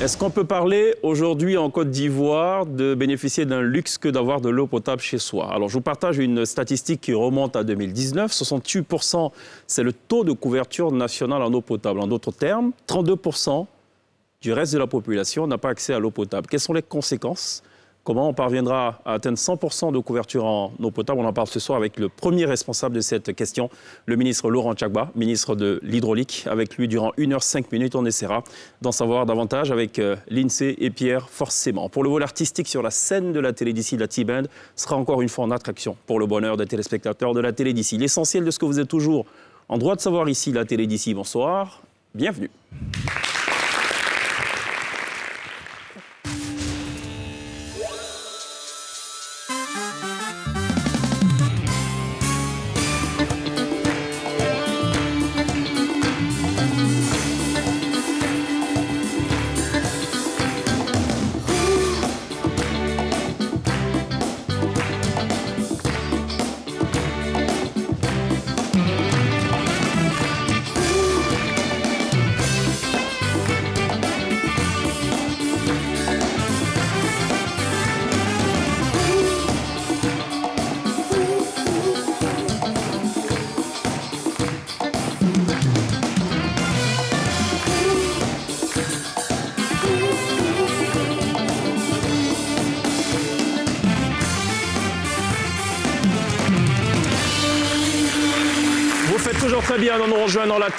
Est-ce qu'on peut parler aujourd'hui en Côte d'Ivoire de bénéficier d'un luxe que d'avoir de l'eau potable chez soi Alors je vous partage une statistique qui remonte à 2019. 68%, c'est le taux de couverture nationale en eau potable. En d'autres termes, 32% du reste de la population n'a pas accès à l'eau potable. Quelles sont les conséquences Comment on parviendra à atteindre 100% de couverture en eau potable On en parle ce soir avec le premier responsable de cette question, le ministre Laurent Tchagba, ministre de l'Hydraulique. Avec lui, durant 1 h cinq minutes, on essaiera d'en savoir davantage avec euh, l'INSEE et Pierre, forcément. Pour le vol artistique sur la scène de la télé d'ici, la T-Band sera encore une fois en attraction pour le bonheur des téléspectateurs de la télé d'ici. L'essentiel de ce que vous êtes toujours en droit de savoir ici, la télé d'ici. Bonsoir, bienvenue.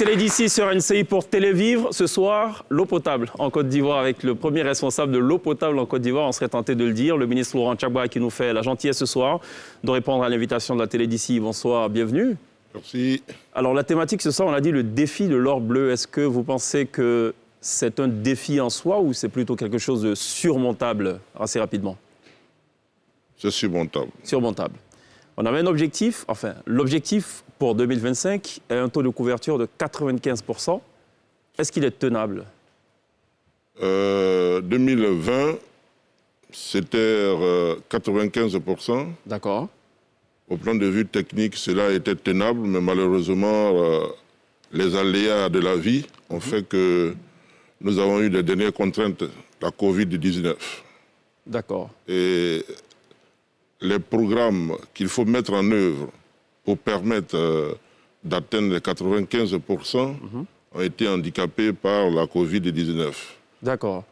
Télé d'ici sur NCI pour Télévivre. Ce soir, l'eau potable en Côte d'Ivoire avec le premier responsable de l'eau potable en Côte d'Ivoire, on serait tenté de le dire, le ministre Laurent Tchagba qui nous fait la gentillesse ce soir de répondre à l'invitation de la Télé d'ici. Bonsoir, bienvenue. Merci. Alors la thématique ce soir, on a dit le défi de l'or bleu. Est-ce que vous pensez que c'est un défi en soi ou c'est plutôt quelque chose de surmontable assez rapidement C'est surmontable. Surmontable. On avait un objectif, enfin l'objectif pour 2025 un taux de couverture de 95%. Est-ce qu'il est tenable 2020, euh, c'était 95%. Euh, D'accord. Au plan de vue technique, cela était tenable, mais malheureusement, euh, les aléas de la vie ont mhm. fait que nous avons eu des dernières contraintes, la Covid-19. D'accord. Et les programmes qu'il faut mettre en œuvre pour permettre euh, d'atteindre les 95 mhm. ont été handicapés par la Covid-19. D'accord.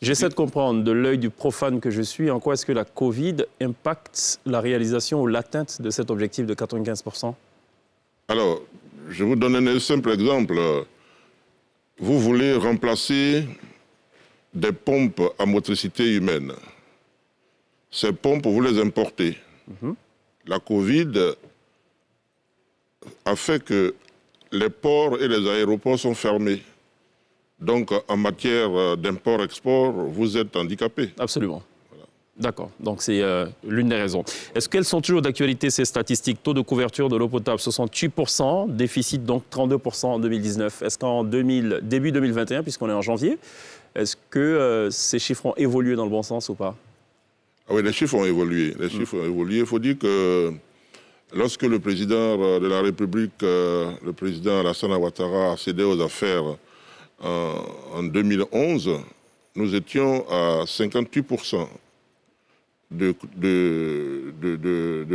J'essaie de comprendre, de l'œil du profane que je suis, en quoi est-ce que la Covid impacte la réalisation ou l'atteinte de cet objectif de 95 Alors, je vous donne un simple exemple. Vous voulez remplacer des pompes à motricité humaine. Ces pompes, vous les importez. Mhm. La Covid a fait que les ports et les aéroports sont fermés. Donc, en matière euh, d'import-export, vous êtes handicapé. Absolument. D'accord. Donc, c'est euh, l'une des raisons. Est-ce qu'elles sont toujours d'actualité, ces statistiques Taux de couverture de l'eau potable, 68%, déficit donc 32% en 2019. Est-ce qu'en début 2021, puisqu'on est en janvier, est-ce que euh, ces chiffres ont évolué dans le bon sens ou pas ah oui, les chiffres ont évolué. Les mmh. chiffres ont évolué. Il faut dire que Lorsque le président euh, de la République, euh, le président Alassane Ouattara, a cédé aux affaires euh, en 2011, nous étions à 58% de,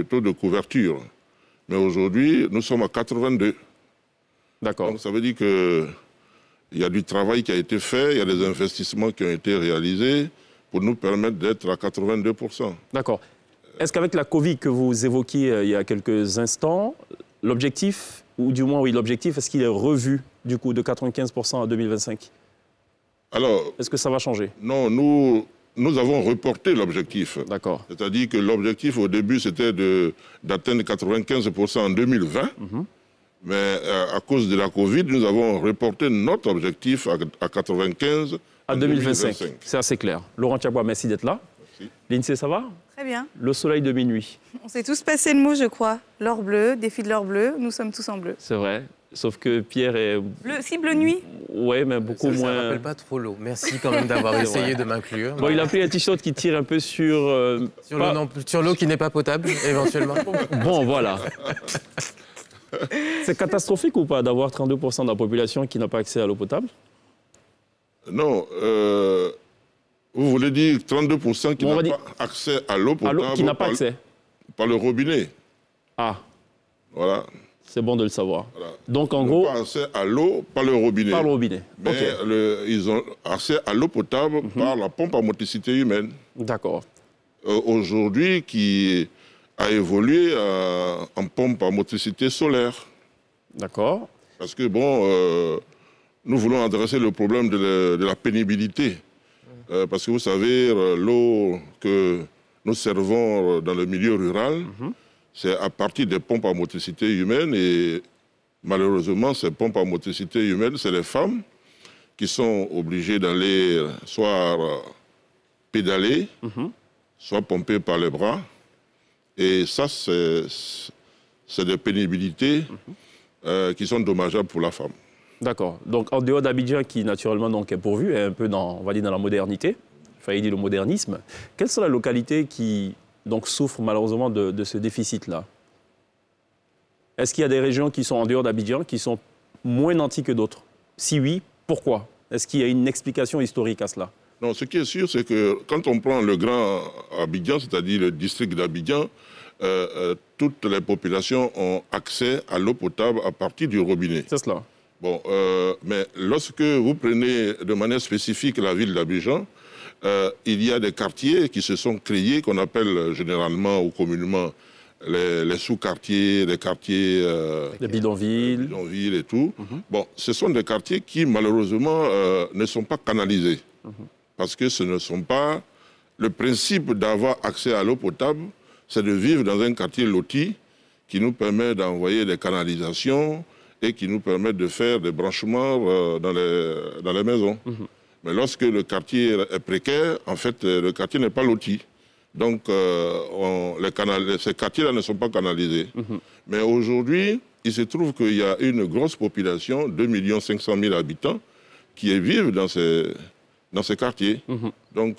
taux de couverture. Mais aujourd'hui, nous sommes à 82. D'accord. Donc ça veut dire qu'il y a du travail qui a été fait, il y a des investissements qui ont été réalisés pour nous permettre d'être à 82%. D'accord. Est-ce qu'avec la Covid que vous évoquiez euh, il y a quelques instants, l'objectif, ou du moins oui, l'objectif, est-ce qu'il est revu du coup de 95% à 2025 Alors. Est-ce que ça va changer Non, nous, avons reporté l'objectif. D'accord. C'est-à-dire que l'objectif au début, c'était d'atteindre 95% en 2020. Mhm. Mais euh, à, cause de la Covid, nous avons reporté notre objectif à, 95 à 2025. C'est assez clair. Laurent Thiabois, merci d'être là. L'INSEE, ça va bien. Le soleil de minuit. On s'est tous passé le mot, je crois. L'or bleu, défi de l'or bleu, nous sommes tous en bleu. C'est vrai. Sauf que Pierre est. Bleu, si, nuit Oui, mais beaucoup moins. Ça ne rappelle pas trop l'eau. Merci quand même d'avoir essayé de m'inclure. Bon, il a pris un t-shirt qui tire un peu sur. Euh, sur l'eau qui n'est pas potable, éventuellement. bon, voilà. C'est catastrophique ou pas d'avoir 32% de la population qui n'a pas accès à l'eau potable Non. Euh... Vous voulez dire 32% qui n'ont pas accès à l'eau potable Qui n'a pas accès Par le robinet. Ah. Voilà. C'est bon de le savoir. Donc en gros. Ils n'ont pas accès à l'eau par le robinet. Par le robinet. Mais ils ont accès à l'eau potable mhm. par la pompe à motricité humaine. D'accord. Euh, aujourd'hui, qui a évolué euh, en pompe à motricité solaire. D'accord. Parce que bon, euh, nous voulons adresser le problème de la pénibilité euh, parce que vous savez, euh, l'eau que nous servons euh, dans le milieu rural, mhm. c'est à partir des pompes à motricité humaine et malheureusement, ces pompes à motricité humaine, c'est les femmes qui sont obligées d'aller soit pédaler, mhm. soit pomper par les bras. Et ça, c'est des pénibilités mhm. qui sont dommageables pour la femme. D'accord. Donc en dehors d'Abidjan, qui naturellement donc, est pourvu, est un peu dans, dans la modernité, fallait dire le modernisme, quelles sont les localités qui donc, souffrent malheureusement de, ce déficit-là Est-ce qu'il y a des régions qui sont en dehors d'Abidjan qui sont moins nantis que d'autres Si oui, pourquoi Est-ce qu'il y a une explication historique à cela Non, ce qui est sûr, c'est que quand on prend le grand Abidjan, c'est-à-dire le district d'Abidjan, euh, euh, toutes les populations ont accès à l'eau potable à partir du robinet. C'est cela. Bon, euh, mais lorsque vous prenez de manière spécifique la ville d'Abidjan, euh, il y a des quartiers qui se sont créés, qu'on appelle généralement ou communément les, sous-quartiers, les quartiers... Euh, les bidonvilles. Les bidonvilles et tout. Mhm. Bon, ce sont des quartiers qui, malheureusement, ne sont pas canalisés. Mhm. Parce que ce ne sont pas... Le principe d'avoir accès à l'eau potable, c'est de vivre dans un quartier loti qui nous permet d'envoyer des canalisations, et qui nous permettent de faire des branchements euh, dans, les, dans maisons. Mhm. Mais lorsque le quartier est précaire, en fait, euh, le quartier n'est pas loti. Donc, euh, on, les ces quartiers-là ne sont pas canalisés. Mhm. Mais aujourd'hui, il se trouve qu'il y a une grosse population, 2 500 000 habitants, qui vivent dans ces, dans quartiers. Mhm. Donc,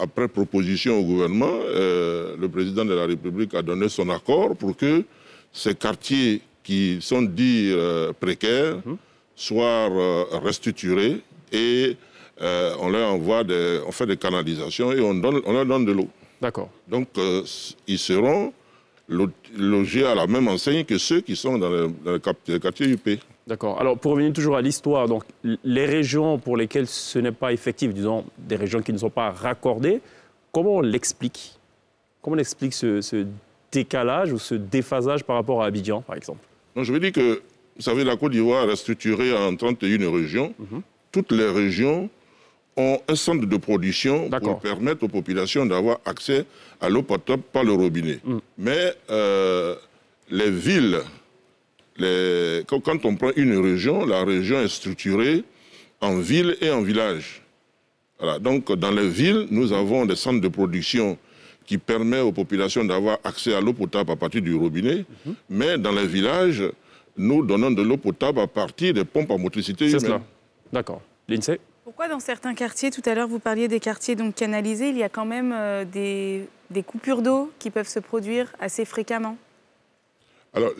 après proposition au gouvernement, le président de la République a donné son accord pour que ces quartiers qui sont dits euh, précaires mhm. soient euh, restructurés et euh, on leur envoie des, fait des canalisations et on, leur donne de l'eau. D'accord. Donc ils seront logés à la même enseigne que ceux qui sont dans le, quartier UP. D'accord. Alors, pour revenir toujours à l'histoire, donc les régions pour lesquelles ce n'est pas effectif, disons des régions qui ne sont pas raccordées, comment on l'explique Comment on explique ce, ce décalage ou ce déphasage par rapport à Abidjan, par exemple donc je veux dire que, vous savez, la Côte d'Ivoire est structurée en 31 régions. Mhm. Toutes les régions ont un centre de production pour permettre aux populations d'avoir accès à l'eau potable par le robinet. Mhm. Mais euh, les villes, quand on prend une région, la région est structurée en ville et en village. Donc dans les villes, nous avons des centres de production qui permet aux populations d'avoir accès à l'eau potable à partir du robinet. Mais dans les villages, nous donnons de l'eau potable à partir des pompes à motricité humaine. C'est cela. D'accord. L'INSEE Pourquoi dans certains quartiers, tout à l'heure vous parliez des quartiers donc canalisés, il y a quand même euh, des, coupures d'eau qui peuvent se produire assez fréquemment Alors,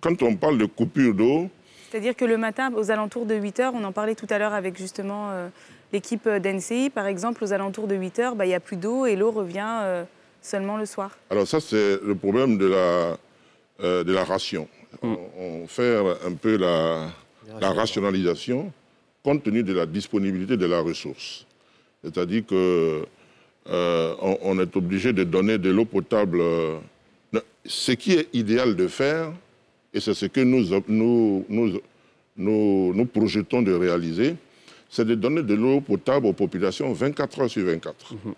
quand on parle de coupures d'eau... C'est-à-dire que le matin, aux alentours de 8 h on en parlait tout à l'heure avec justement... Euh, L'équipe euh, d'NCI, par exemple, aux alentours de 8 heures, bah, il n'y a plus d'eau et l'eau revient euh, seulement le soir. Alors ça, c'est le problème de la, euh, de la ration. Mm. On, fait un peu la, rationalisation compte tenu de la disponibilité de la ressource. C'est-à-dire que on, est obligé de donner de l'eau potable. Ce qui est idéal de faire, et c'est ce que nous, nous, nous, nous projetons de réaliser, c'est de donner de l'eau potable aux populations 24 heures sur 24. Mhm.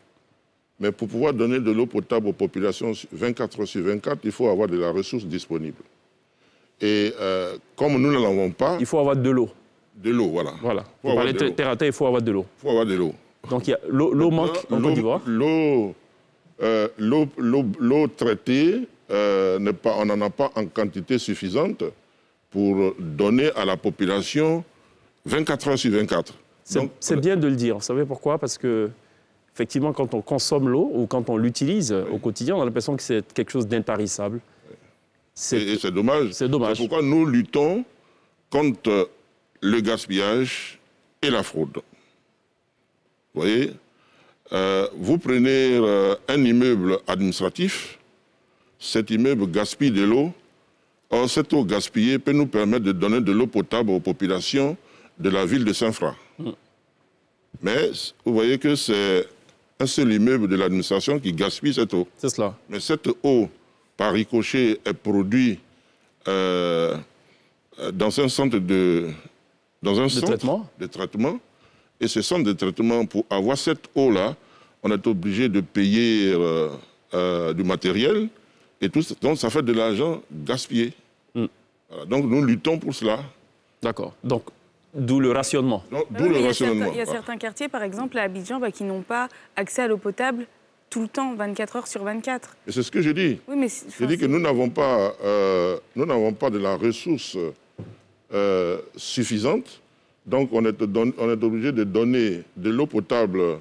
Mais pour pouvoir donner de l'eau potable aux populations 24 heures sur 24, il faut avoir de la ressource disponible. Et euh, comme nous ne l'avons pas... Il faut avoir de l'eau. De l'eau, voilà. Voilà. Pour parler terre à terre, il faut avoir de l'eau. Il faut avoir de l'eau. Donc l'eau manque en Côte d'Ivoire L'eau euh, traitée, euh, on n'en a pas en quantité suffisante pour donner à la population 24 heures sur 24. C'est euh, bien de le dire. Vous savez pourquoi Parce que effectivement, quand on consomme l'eau ou quand on l'utilise euh, au quotidien, on a l'impression que c'est quelque chose d'intarissable. Et, c'est dommage. C'est dommage. pourquoi nous luttons contre euh, le gaspillage et la fraude. Vous voyez Vous prenez un immeuble administratif, cet immeuble gaspille de l'eau. Or, cette eau gaspillée peut nous permettre de donner de l'eau potable aux populations de la ville de Saint-Franc. Mais vous voyez que c'est un seul immeuble de l'administration qui gaspille cette eau. C'est cela. Mais cette eau, par ricochet, est produite euh, euh, dans un centre de, dans un traitement. de traitement. Et ce centre de traitement, pour avoir cette eau-là, on est obligé de payer euh, du matériel. Et donc, ça fait de l'argent gaspillé. Mm. donc, nous luttons pour cela. D'accord. Donc, D'où le rationnement. Ah il y a certains quartiers, par exemple, à Abidjan, bah, qui n'ont pas accès à l'eau potable tout le temps, 24 heures sur 24. C'est ce que je dis. je dis que euh, nous n'avons pas, de la ressource euh, suffisante. Donc, on est, obligé de donner de l'eau potable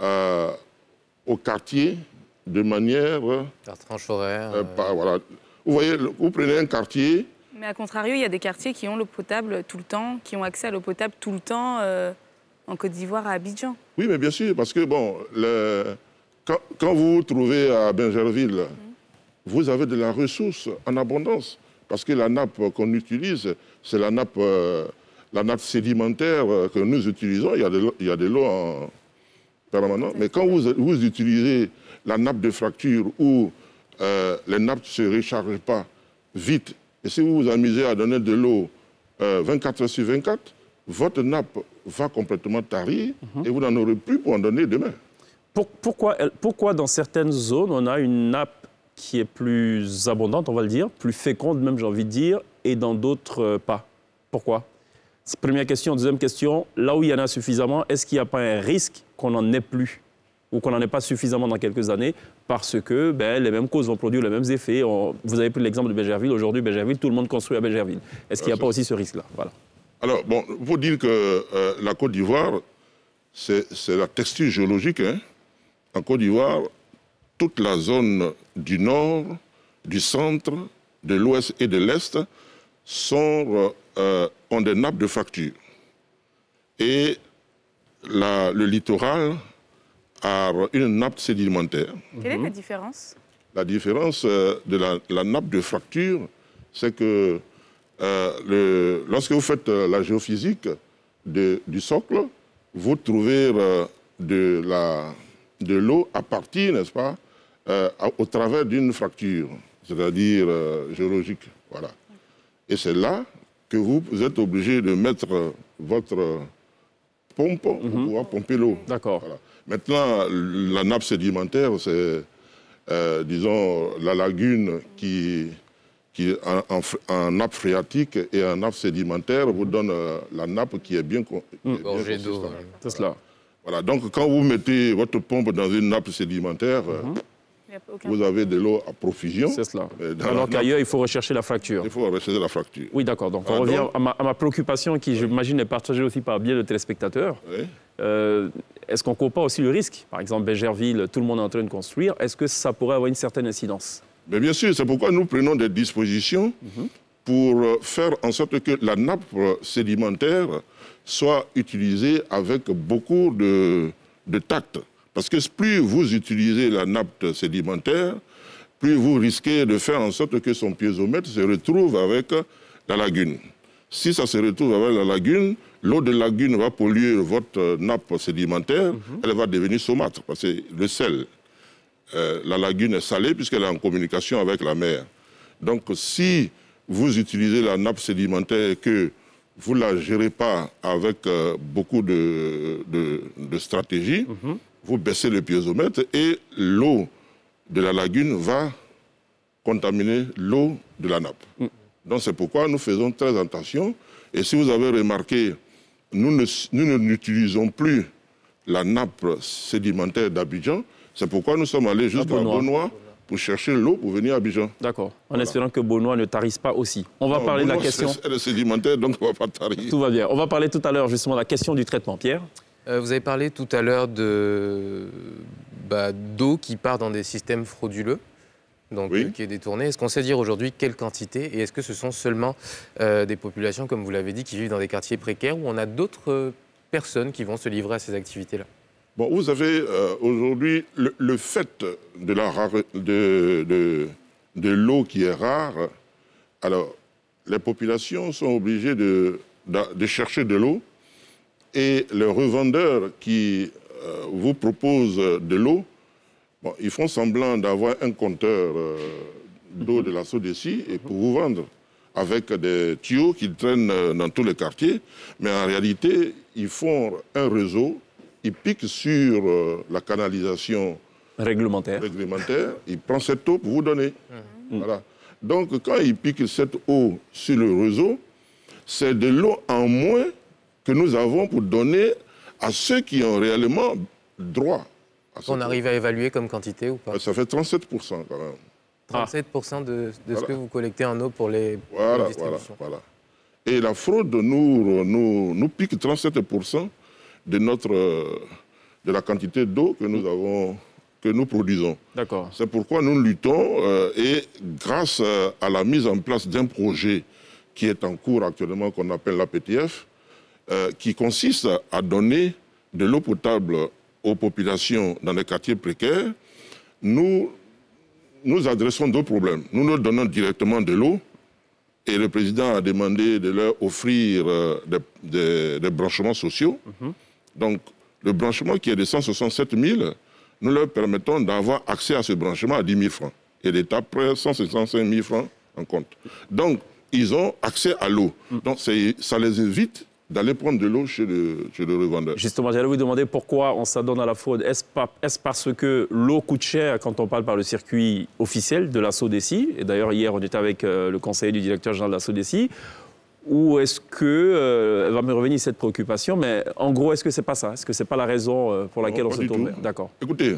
euh, au quartier de manière. Par tranche horaire. Vous voyez, vous prenez un quartier, mais à contrario, il y a des quartiers qui ont l'eau potable tout le temps, qui ont accès à l'eau potable tout le temps euh, en Côte d'Ivoire, à Abidjan. Oui, mais bien sûr, parce que bon, quand, vous vous trouvez à Benjerville, mhm. vous avez de la ressource en abondance, parce que la nappe qu'on utilise, c'est la nappe, euh, la nappe sédimentaire euh, que nous utilisons. Il y a de l'eau en permanence. Mais quand vous, utilisez la nappe de fracture où les nappes ne se rechargent pas vite et si vous vous amusez à donner de l'eau 24 euh, heures sur 24, votre nappe va complètement tarir mhm. et vous n'en aurez plus pour en donner demain. Euh, pourquoi, dans certaines zones, on a une nappe qui est plus abondante, on va le dire, plus féconde même, j'ai envie de dire, et dans d'autres, euh, pas Pourquoi Première question. Deuxième question, là où il y en a suffisamment, est-ce qu'il n'y a pas un risque qu'on n'en ait plus ou qu'on n'en ait pas suffisamment dans quelques années parce que ben, les mêmes causes vont produire les mêmes effets. vous avez pris l'exemple de Belgerville. Aujourd'hui, Belgerville, tout le monde construit à Belgerville. Est-ce qu'il n'y a pas aussi ce risque-là Alors, bon, il faut dire que euh, la Côte d'Ivoire, c'est la texture géologique. Hein. En Côte d'Ivoire, toute la zone du nord, du centre, de l'ouest et de l'est euh, euh, ont des nappes de fracture. Et le littoral à une nappe sédimentaire. Quelle est la mhm. différence La différence euh, de la, nappe de fracture, c'est que euh, lorsque vous faites euh, la géophysique du socle, vous trouvez de l'eau à partir, n'est-ce pas, au travers d'une fracture, c'est-à-dire géologique. Voilà. Et c'est là que vous êtes obligé de mettre votre pompe pour mhm. pomper l'eau. D'accord. Maintenant, la nappe sédimentaire, c'est, euh, disons, la lagune qui, qui en, nappe phréatique et en nappe sédimentaire vous donne euh, la nappe qui est bien, mmh, C'est cela. Voilà, donc quand vous mettez votre pompe dans une nappe sédimentaire, euh, mmh. Vous avez de l'eau à profusion. C'est cela. Alors qu'ailleurs, il faut rechercher la fracture. Il faut rechercher la fracture. Oui, d'accord. Donc, on revient À, ma, préoccupation qui, j'imagine, est partagée aussi par bien de téléspectateurs. Oui. Est-ce qu'on ne court pas aussi le risque Par exemple, Bégerville, tout le monde est en train de construire. Est-ce que ça pourrait avoir une certaine incidence Bien sûr, c'est pourquoi nous prenons des dispositions mhm. pour euh, faire en sorte que la nappe euh, sédimentaire soit utilisée avec beaucoup de, de tact. Parce que plus vous utilisez la nappe sédimentaire, plus vous risquez de faire en sorte que son piézomètre se retrouve avec la lagune. Si ça se retrouve avec la lagune, l'eau de la lagune va polluer votre euh, nappe sédimentaire, mhm. elle va devenir saumâtre, parce que le sel, euh, la lagune est salée puisqu'elle est en communication avec la mer. Donc si vous utilisez la nappe sédimentaire et que vous ne la gérez pas avec euh, beaucoup de, stratégie, mhm. vous baissez le piézomètre et l'eau de la lagune va contaminer l'eau de la nappe. Mm. Donc c'est pourquoi nous faisons très attention. Et si vous avez remarqué, nous n'utilisons plus la nappe sédimentaire d'Abidjan. C'est pourquoi nous sommes allés jusqu'à Beaunois pour chercher l'eau pour venir à Abidjan. D'accord. En espérant que Beaunois ne tarisse pas aussi. On va parler de la question. C'est sédimentaire, donc on ne va pas tarir. Tout va bien. On va parler tout à l'heure justement de la question du traitement. Pierre euh, Vous avez parlé tout à l'heure d'eau de... bah, qui part dans des systèmes frauduleux donc, euh, qui est détournée. Est-ce qu'on sait dire aujourd'hui quelle quantité et est-ce que ce sont seulement euh, des populations, comme vous l'avez dit, qui vivent dans des quartiers précaires ou on a d'autres euh, personnes qui vont se livrer à ces activités-là Bon, vous avez aujourd'hui le, fait de la de, de, de l'eau qui est rare. Alors, les populations sont obligées de, de chercher de l'eau et le revendeur qui vous propose de l'eau ils font semblant d'avoir un compteur euh, d'eau de la Sodeci et mhm. pour vous vendre avec des tuyaux qu'ils traînent euh, dans tous les quartiers. Mais en réalité, ils font un réseau, ils piquent sur euh, la canalisation réglementaire. réglementaire. Ils prennent cette eau pour vous donner. Mhm. Mm. Voilà. Donc, quand ils piquent cette eau sur le réseau, c'est de l'eau en moins que nous avons pour donner à ceux qui ont réellement droit ah, qu'on arrive à évaluer comme quantité ou pas ah, Ça fait 37 quand même. 37 de, ce que vous collectez en eau pour les. Voilà, voilà, voilà. Et la fraude nous, pique 37 de, notre, de la quantité d'eau que nous avons que nous produisons. D'accord. C'est pourquoi nous luttons euh, et grâce euh, à la mise en place d'un projet qui est en cours actuellement qu'on appelle l'APTF, PTF, euh, qui consiste à donner de l'eau potable aux populations dans les quartiers précaires, nous nous adressons deux problèmes. Nous leur donnons directement de l'eau et le président a demandé de leur offrir euh, des, des, branchements sociaux. Mhm. Donc, le branchement qui est de 167 000, nous leur permettons d'avoir accès à ce branchement à 10 000 francs. Et l'État prend 165 000 francs en compte. Donc, ils ont accès à l'eau. Mm. Donc, ça les évite d'aller prendre de l'eau chez le, chez le revendeur. Justement, j'allais vous demander pourquoi on s'adonne à la fraude. Est-ce parce que l'eau coûte cher quand on parle par le circuit officiel de la SODECI Et d'ailleurs, hier, on était avec euh, le conseiller du directeur général de la SODECI. Ou est-ce que, euh, elle va me revenir cette préoccupation, mais en gros, est-ce que n'est pas ça Est-ce que n'est pas la raison euh, pour laquelle on se tourne D'accord. Écoutez,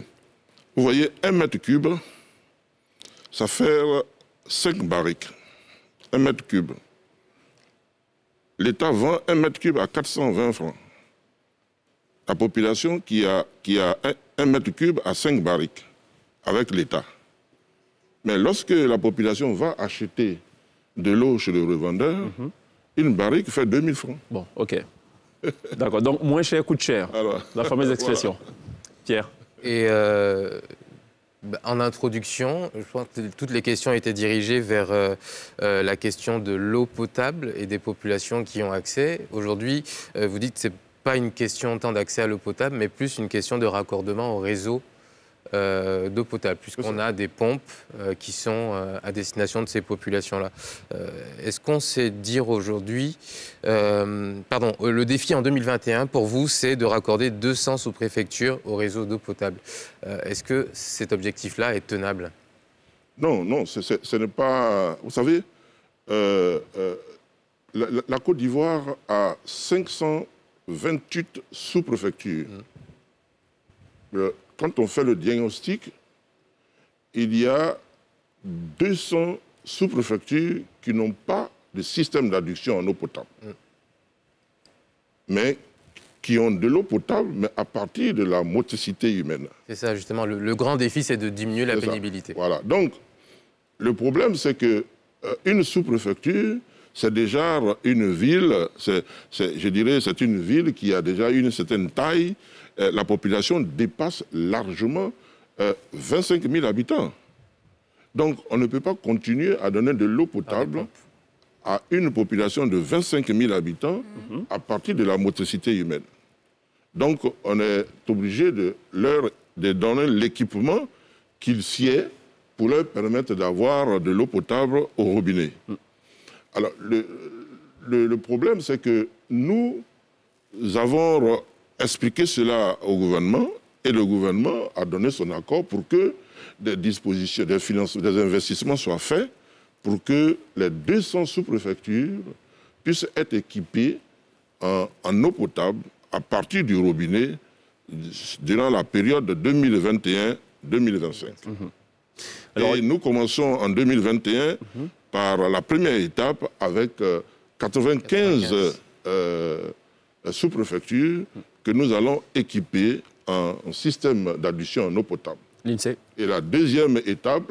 vous voyez, un mètre cube, ça fait cinq barriques. Un mètre cube l'État vend un mètre cube à 420 francs. La population qui a, qui a un, mètre cube à cinq barriques avec l'État. Mais lorsque la population va acheter de l'eau chez le revendeur, mhm. une barrique fait 2000 francs. Bon, OK. D'accord. Donc, moins cher coûte cher. la fameuse expression. Pierre. Et euh, en introduction, je que toutes les questions étaient dirigées vers euh, euh, la question de l'eau potable et des populations qui ont accès. Aujourd'hui, euh, vous dites que ce n'est pas une question tant d'accès à l'eau potable, mais plus une question de raccordement au réseau euh, d'eau potable, puisqu'on a des pompes euh, qui sont euh, à destination de ces populations-là. Est-ce qu'on sait dire aujourd'hui, pardon, le défi en 2021 pour vous, c'est de raccorder 200 sous-préfectures au réseau d'eau potable. Est-ce que cet objectif-là est tenable Non, non, ce, n'est pas. Vous savez, la, Côte d'Ivoire a 528 sous-préfectures. Mm quand on fait le diagnostic, il y a 200 sous-préfectures qui n'ont pas de système d'adduction en eau potable. Mais qui ont de l'eau potable, mais à partir de la motricité humaine. C'est ça, justement. Le, grand défi, c'est de diminuer la pénibilité. Voilà. Donc, le problème, c'est que euh, sous-préfecture, c'est déjà une ville, je dirais, c'est une ville qui a déjà une certaine taille, euh, la population dépasse largement 25 euh, 000 habitants. Donc, on ne peut pas continuer à donner de l'eau potable à une population de 25 000 habitants mhm. à partir de la motricité humaine. Donc, on est obligé de leur de donner l'équipement qu'il est pour leur permettre d'avoir de l'eau potable au robinet. Mm. Alors, le problème, c'est que nous avons expliquer cela au gouvernement et le gouvernement a donné son accord pour que des dispositions, des, finances, des investissements soient faits pour que les 200 sous-préfectures puissent être équipées en, eau potable à partir du robinet durant la période 2021-2025. Mhm. Alors... nous commençons en 2021 mhm. par la première étape avec 95, euh, euh, sous-préfectures mhm que nous allons équiper un système d'addition en eau potable. L'INSEE. Et la deuxième étape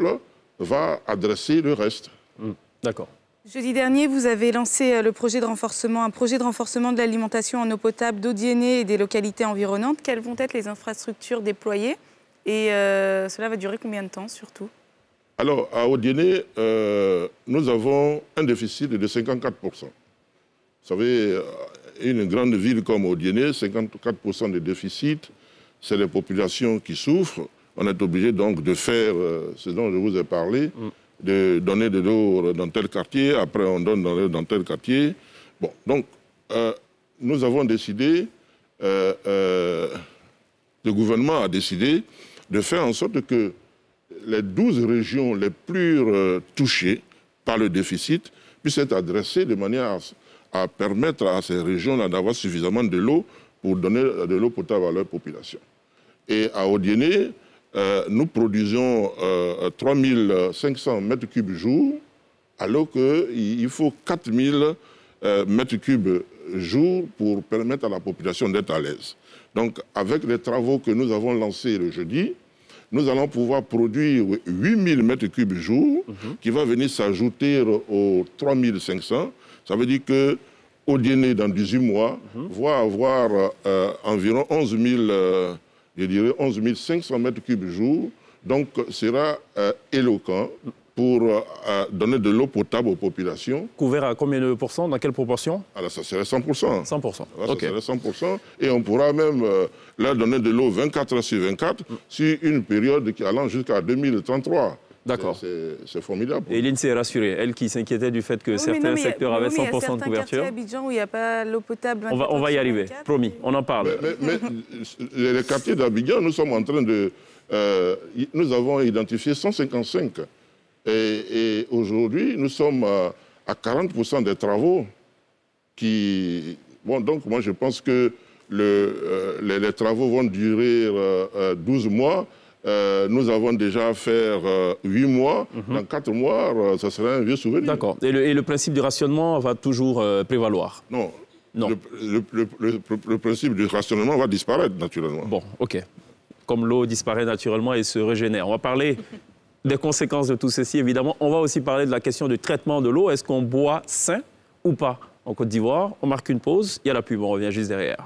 va adresser le reste. Hmm, d'accord. Jeudi dernier, vous avez lancé euh, le projet de renforcement, un projet de renforcement de l'alimentation en eau potable d'Audienay et des localités environnantes. Quelles vont être les infrastructures déployées Et euh, cela va durer combien de temps surtout Alors, à Audienay, euh, nous avons un déficit de 54%. Vous savez, une grande ville comme Odienné, 54% de déficit, c'est les populations qui souffrent. On est obligé donc de faire euh, ce dont je vous ai parlé, mm. de donner de l'eau dans tel quartier, après on donne de l'eau dans tel quartier. Bon, donc euh, nous avons décidé, euh, le gouvernement a décidé de faire en sorte que les 12 régions les plus touchées par le déficit puissent être adressées de manière à permettre à ces régions-là d'avoir suffisamment de l'eau pour donner de l'eau potable à leur population. Et à Odiené, euh, nous produisons euh, 3500 mètres cubes jour, alors qu'il faut 4000 euh, mètres cubes jour pour permettre à la population d'être à l'aise. Donc, avec les travaux que nous avons lancés le jeudi, nous allons pouvoir produire 8000 mètres cubes jour, mhm. qui va venir s'ajouter aux 3500 ça veut dire que au dîner dans 18 mois, mhm. va avoir euh, environ 11 000, euh, je dirais 500 mètres cubes jour. Donc, sera euh, éloquent pour donner de l'eau potable aux populations. Couvert à combien de pourcents Dans quelle proportion Alors, ah, ça serait 100 100 Ça serait 100 Et on pourra même leur donner de l'eau 24 heures sur 24 mm. sur une période qui allant jusqu'à 2033. D'accord. C'est formidable. Et l'INSEE est rassurée, elle qui s'inquiétait du fait que certains secteurs avaient 100% de couverture. quartiers d'Abidjan où il n'y a pas l'eau potable. On va, y arriver, promis, on en parle. Mais, les quartiers d'Abidjan, nous sommes en train de. Euh, nous avons identifié 155. Et, aujourd'hui, nous sommes à, 40% des travaux qui. Bon, donc moi, je pense que euh, les, travaux vont durer 12 euh, mois. Euh, nous avons déjà à faire euh, huit mois. Mhm. Dans quatre mois, euh, ça sera un vieux souvenir. D'accord. Et, le, principe du rationnement va toujours prévaloir Non. Non. Le, le, principe du rationnement va disparaître naturellement. Bon, OK. Comme l'eau disparaît naturellement et se régénère. On va parler des conséquences de tout ceci, évidemment. On va aussi parler de la question du traitement de l'eau. Est-ce qu'on boit sain ou pas en Côte d'Ivoire On marque une pause. Il y a la pub, on revient juste derrière.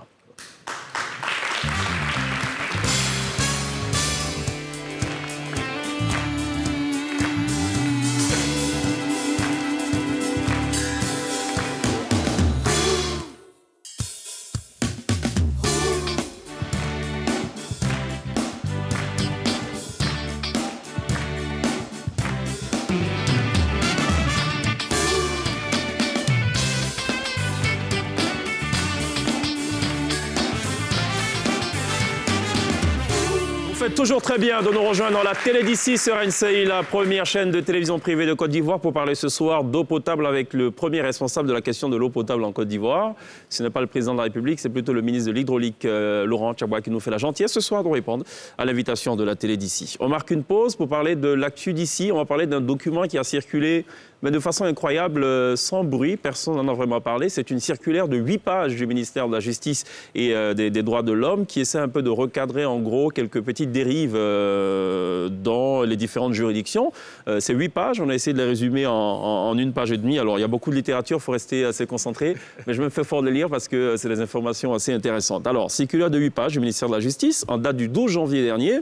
toujours très bien de nous rejoindre dans la télé d'ici sur NCI, la première chaîne de télévision privée de Côte d'Ivoire, pour parler ce soir d'eau potable avec le premier responsable de la question de l'eau potable en Côte d'Ivoire. Ce n'est pas le président de la République, c'est plutôt le ministre de l'Hydraulique, euh, Laurent Tchaboua, qui nous fait la gentillesse ce soir de répondre à l'invitation de la télé d'ici. On marque une pause pour parler de l'actu d'ici. On va parler d'un document qui a circulé mais de façon incroyable, euh, sans bruit, personne n'en a vraiment parlé. C'est une circulaire de 8 pages du ministère de la Justice et euh, des, droits de l'homme qui essaie un peu de recadrer en gros quelques petites dérives euh, dans les différentes juridictions. C'est ces 8 pages, on a essayé de les résumer en, en, une page et demie. Alors il y a beaucoup de littérature, il faut rester assez concentré, mais je me fais fort de lire parce que c'est des informations assez intéressantes. Alors, circulaire de 8 pages du ministère de la Justice, en date du 12 janvier dernier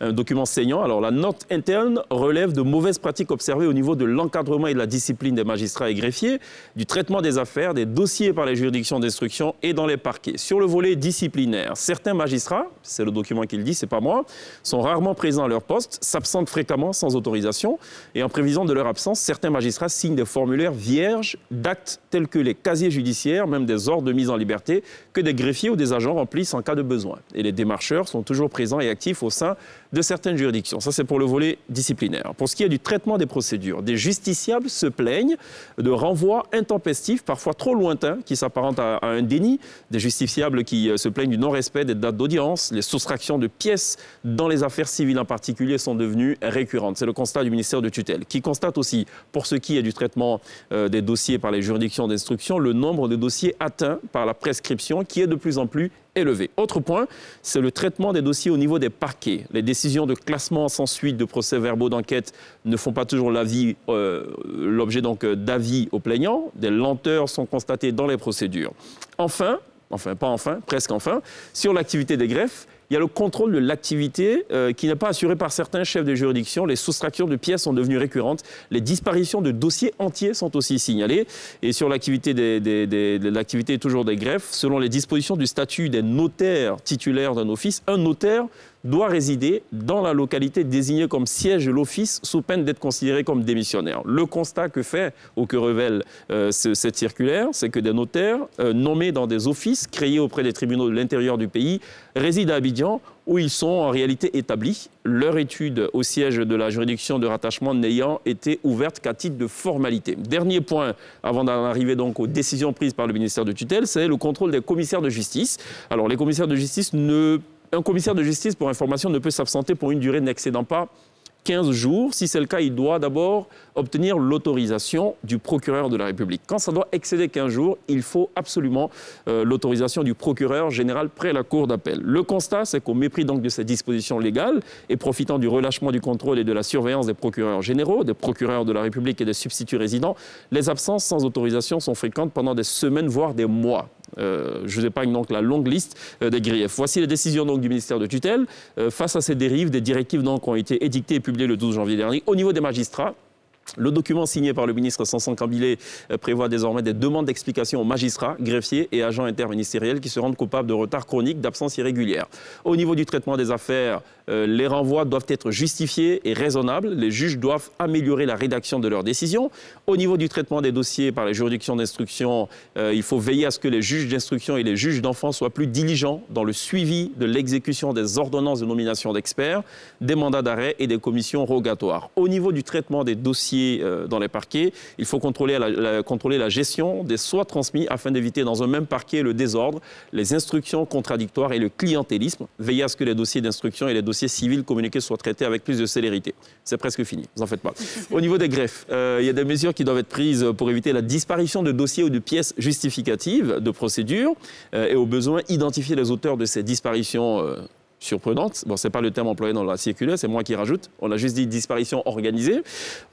un document saignant. Alors, la note interne relève de mauvaises pratiques observées au niveau de l'encadrement et de la discipline des magistrats et greffiers, du traitement des affaires, des dossiers par les juridictions d'instruction et dans les parquets. Sur le volet disciplinaire, certains magistrats, c'est le document qui le dit, c'est pas moi, sont rarement présents à leur poste, s'absentent fréquemment sans autorisation et en prévision de leur absence, certains magistrats signent des formulaires vierges d'actes tels que les casiers judiciaires, même des ordres de mise en liberté que des greffiers ou des agents remplissent en cas de besoin. Et les démarcheurs sont toujours présents et actifs au sein de certaines juridictions. Ça, c'est pour le volet disciplinaire. Pour ce qui est du traitement des procédures, des justiciables se plaignent de renvois intempestifs, parfois trop lointains, qui s'apparentent à, un déni, des justiciables qui euh, se plaignent du non-respect des dates d'audience, les soustractions de pièces dans les affaires civiles en particulier sont devenues récurrentes. C'est le constat du ministère de tutelle, qui constate aussi, pour ce qui est du traitement euh, des dossiers par les juridictions d'instruction, le nombre de dossiers atteints par la prescription qui est de plus en plus élevé Autre point, c'est le traitement des dossiers au niveau des parquets. Les décisions de classement sans suite de procès-verbaux d'enquête ne font pas toujours euh, l'objet donc euh, d'avis aux plaignants. Des lenteurs sont constatées dans les procédures. Enfin, enfin pas enfin, presque enfin, sur l'activité des greffes, il y a le contrôle de l'activité euh, qui n'est pas assuré par certains chefs de juridiction. Les soustractions de pièces sont devenues récurrentes. Les disparitions de dossiers entiers sont aussi signalées. Et sur l'activité des, l'activité toujours des greffes, selon les dispositions du statut des notaires titulaires d'un office, un notaire doit résider dans la localité désignée comme siège de l'office sous peine d'être considéré comme démissionnaire. Le constat que fait ou que révèle euh, cette circulaire, c'est que des notaires euh, nommés dans des offices créés auprès des tribunaux de l'intérieur du pays résident à Abidjan où ils sont en réalité établis, leur étude au siège de la juridiction de rattachement n'ayant été ouverte qu'à titre de formalité. Dernier point, avant d'en arriver donc aux décisions prises par le ministère de tutelle, c'est le contrôle des commissaires de justice. Alors les commissaires de justice ne un commissaire de justice pour information ne peut s'absenter pour une durée n'excédant pas 15 jours. Si c'est le cas, il doit d'abord obtenir l'autorisation du procureur de la République. Quand ça doit excéder 15 jours, il faut absolument euh, l'autorisation du procureur général près la cour d'appel. Le constat, c'est qu'au mépris donc de cette disposition légale et profitant du relâchement du contrôle et de la surveillance des procureurs généraux, des procureurs de la République et des substituts résidents, les absences sans autorisation sont fréquentes pendant des semaines, voire des mois. Euh, je vous épargne donc la longue liste euh, des griefs. Voici les décisions du ministère de tutelle euh, face à ces dérives des directives donc, qui ont été édictées et publiées le 12 janvier dernier au niveau des magistrats le document signé par le ministre Sanson Cambilé euh, prévoit désormais des demandes d'explication aux magistrats, greffiers et agents interministériels qui se rendent coupables de retard chroniques, d'absence irrégulière. Au niveau du traitement des affaires, euh, les renvois doivent être justifiés et raisonnables. Les juges doivent améliorer la rédaction de leurs décisions. Au niveau du traitement des dossiers par les juridictions d'instruction, euh, il faut veiller à ce que les juges d'instruction et les juges d'enfants soient plus diligents dans le suivi de l'exécution des ordonnances de nomination d'experts, des mandats d'arrêt et des commissions rogatoires. Au niveau du traitement des dossiers, euh, dans les parquets, il faut contrôler la, gestion des soins transmis afin d'éviter dans un même parquet le désordre, les instructions contradictoires et le clientélisme. Veillez à ce que les dossiers d'instruction et les dossiers civils communiqués soient traités avec plus de célérité. C'est presque fini, vous en faites pas. Au niveau des greffes, euh, il y a des mesures qui doivent être prises pour éviter la disparition de dossiers ou de pièces justificatives de procédure euh, et au besoin identifier les auteurs de ces disparitions surprenante. Bon, n'est pas le terme employé dans la circulaire, c'est moi qui rajoute. On a juste dit disparition organisée.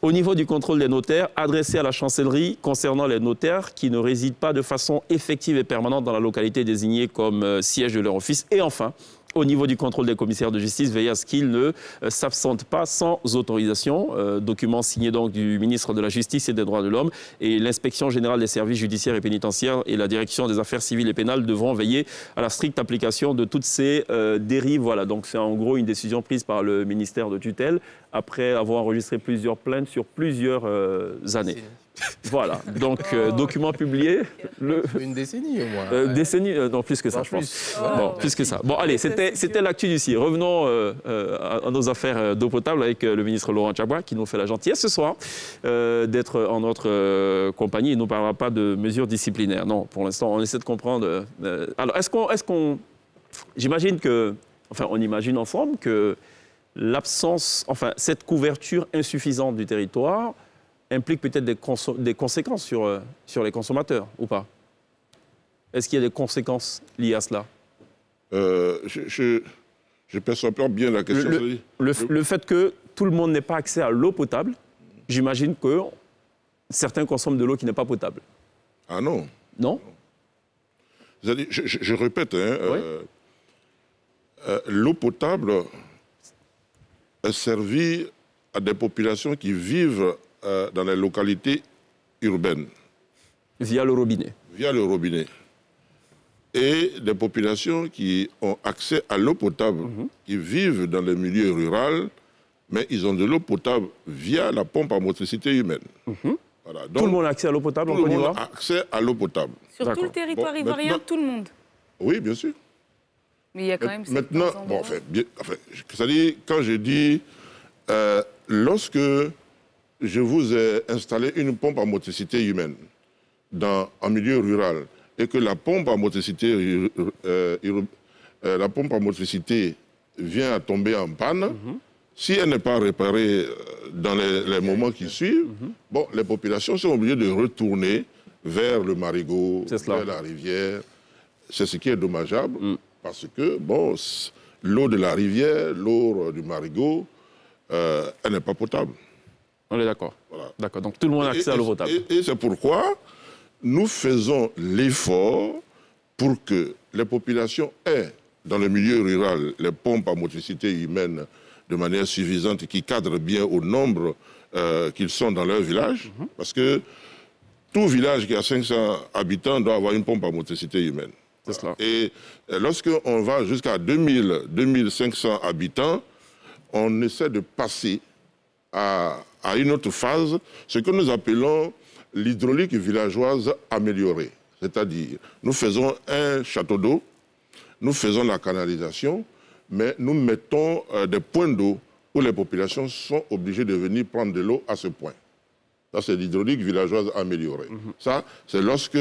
Au niveau du contrôle des notaires, adressé à la chancellerie concernant les notaires qui ne résident pas de façon effective et permanente dans la localité désignée comme euh, siège de leur office. Et enfin, au niveau du contrôle des commissaires de justice, veiller à ce qu'ils ne euh, s'absentent pas sans autorisation. Euh, document signé donc du ministre de la Justice et des Droits de l'Homme. Et l'inspection générale des services judiciaires et pénitentiaires et la direction des affaires civiles et pénales devront veiller à la stricte application de toutes ces euh, dérives. Voilà, donc c'est en gros une décision prise par le ministère de tutelle après avoir enregistré plusieurs plaintes sur plusieurs années. Voilà, donc euh, oh. document publié. Une décennie au moins. Euh, décennie, euh, non, plus que ça, je pense. Bon, plus que ça. Bon, allez, c'était l'actu d'ici. Revenons à, nos affaires d'eau potable avec le ministre Laurent Chabois qui nous fait la gentillesse ce soir d'être en notre compagnie. Il ne nous parlera pas de mesures disciplinaires. Non, pour l'instant, on essaie de comprendre. alors, est-ce qu'on. Est qu'on J'imagine que. Enfin, on imagine ensemble que l'absence. Enfin, cette couverture insuffisante du territoire implique peut-être des, conséquences euh, sur, les consommateurs ou pas Est-ce qu'il y a des conséquences liées à cela euh, Je, perçois bien la question. Le, fait que tout le monde n'ait pas accès à l'eau potable, j'imagine que certains consomment de l'eau qui n'est pas potable. Ah non Non, Je, répète, hein, euh, l'eau potable est servie à des populations qui vivent euh, dans les localités urbaines. Via le robinet Via le robinet. Et des populations qui ont accès à l'eau potable, mhm. qui vivent dans les milieux ruraux, mais ils ont de l'eau potable via la pompe à motricité humaine. Mhm. Voilà. tout le monde a accès à l'eau potable en Côte d'Ivoire Tout le monde a accès à l'eau potable. Sur tout le territoire ivoirien, tout le monde Oui, bien sûr. Mais il y a quand même... Maintenant, bon, enfin, cest quand je dis, euh, lorsque je vous ai installé une pompe à motricité humaine dans, en milieu rural et que la pompe à motricité, euh, euh, euh, la pompe à motricité vient à tomber en panne, mhm. si elle n'est pas réparée dans les, moments qui suivent, mhm. les populations sont obligées de retourner vers le marigot, vers la rivière. C'est ce qui est dommageable mm. parce que bon, l'eau de la rivière, l'eau du marigot, elle n'est pas potable. On est d'accord. D'accord. Donc tout le monde a accès à l'eau potable. Et, c'est pourquoi nous faisons l'effort pour que les populations aient, dans le milieu rural, les pompes à motricité humaine de manière suffisante et qui cadrent bien au nombre euh, qu'ils sont dans leur village. Mhm. Parce que tout village qui a 500 habitants doit avoir une pompe à motricité humaine. Et Cela. Et euh, lorsqu'on va jusqu'à 2000, 2500 habitants, on essaie de passer à à une autre phase, ce que nous appelons l'hydraulique villageoise améliorée. C'est-à-dire, nous faisons un château d'eau, nous faisons la canalisation, mais nous mettons euh, des points d'eau où les populations sont obligées de venir prendre de l'eau à ce point. Ça, c'est l'hydraulique villageoise améliorée. Mhm. Ça, c'est lorsque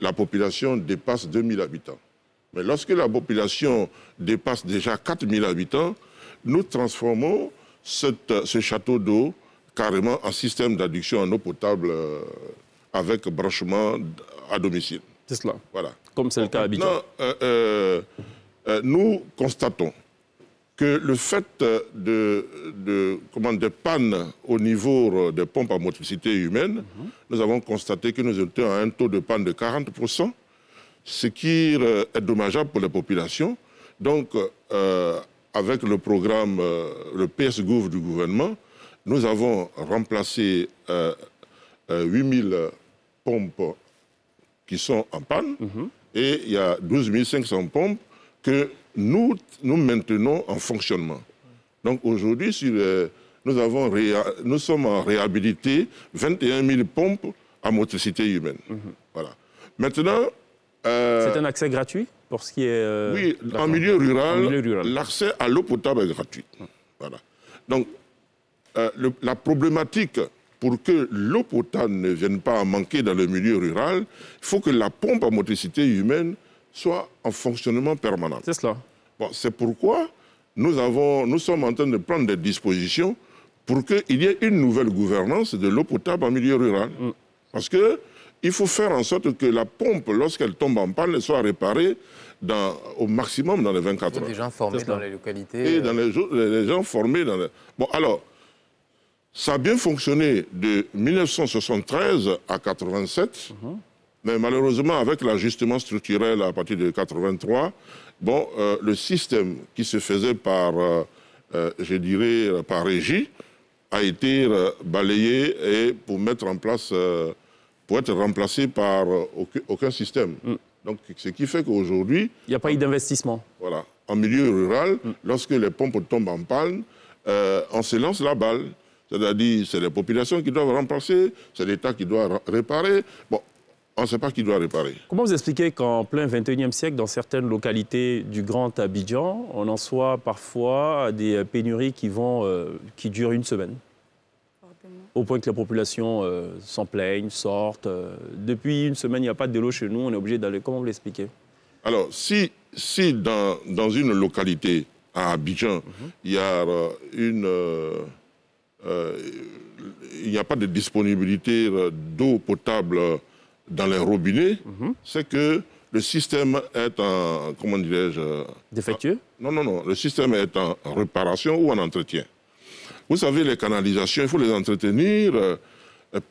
la population dépasse 2000 habitants. Mais lorsque la population dépasse déjà 4000 habitants, nous transformons ce château d'eau carrément un système d'adduction en eau potable euh, avec branchement à domicile. C'est cela. Voilà. Comme c'est le cas habituel. Euh, euh, euh, nous constatons que le fait de, de, panne au niveau des pompes à motricité humaine, mhm. nous avons constaté que nous étions à un taux de panne de 40%, ce qui est dommageable pour la population. Donc, avec le programme, le PSGouv du gouvernement, nous avons remplacé 8000 euh, euh, pompes qui sont en panne mhm. et il y a 12 500 pompes que nous, nous maintenons en fonctionnement. Donc aujourd'hui, nous, sommes en réhabilité 21 000 pompes à motricité humaine. Mhm. Voilà. Maintenant... Euh, C'est un accès gratuit pour ce qui est... oui, en milieu rural, l'accès à l'eau potable est gratuit. Voilà. Donc euh, la problématique pour que l'eau potable ne vienne pas à manquer dans le milieu rural, il faut que la pompe à motricité humaine soit en fonctionnement permanent. C'est cela. c'est pourquoi nous, avons, nous sommes en train de prendre des dispositions pour qu'il y ait une nouvelle gouvernance de l'eau potable en milieu rural. Mm. Parce que il faut faire en sorte que la pompe, lorsqu'elle tombe en panne, soit réparée dans, au maximum dans les 24 heures. Des gens formés dans les localités. Et dans euh, les, les, gens formés dans les... Bon, alors, ça a bien fonctionné de 1973 à 87, mais malheureusement, avec l'ajustement structurel à partir de 1983, bon, euh, le système qui se faisait par, euh, euh, je dirais, par régie, a été balayé et pour mettre en place, pour être remplacé par aucun, système. Mm. Donc, ce qui fait qu'aujourd'hui... Il n'y a pas eu d'investissement. Voilà. En milieu rural, mm. lorsque les pompes tombent en panne, on se lance la balle. C'est-à-dire, c'est les populations qui doivent remplacer, c'est l'État qui doit réparer. Bon, on ne sait pas qui doit réparer. Comment vous expliquez qu'en plein 21e siècle, dans certaines localités du Grand Abidjan, on en soit parfois à des pénuries qui, vont, euh, qui durent une semaine au point que la population euh, s'en plaigne, sorte. Euh, depuis une semaine, il n'y a pas de l'eau chez nous, on est obligé d'aller. Comment vous l'expliquez Alors, si, dans, une localité, à Abidjan, mhm. il y a une euh, il n'y a pas de disponibilité euh, d'eau potable euh, dans les robinets, mhm. c'est que le système est en, comment dirais-je Défectueux Non, non, non. Le système est en réparation ou en entretien. Vous savez, les canalisations, il faut les entretenir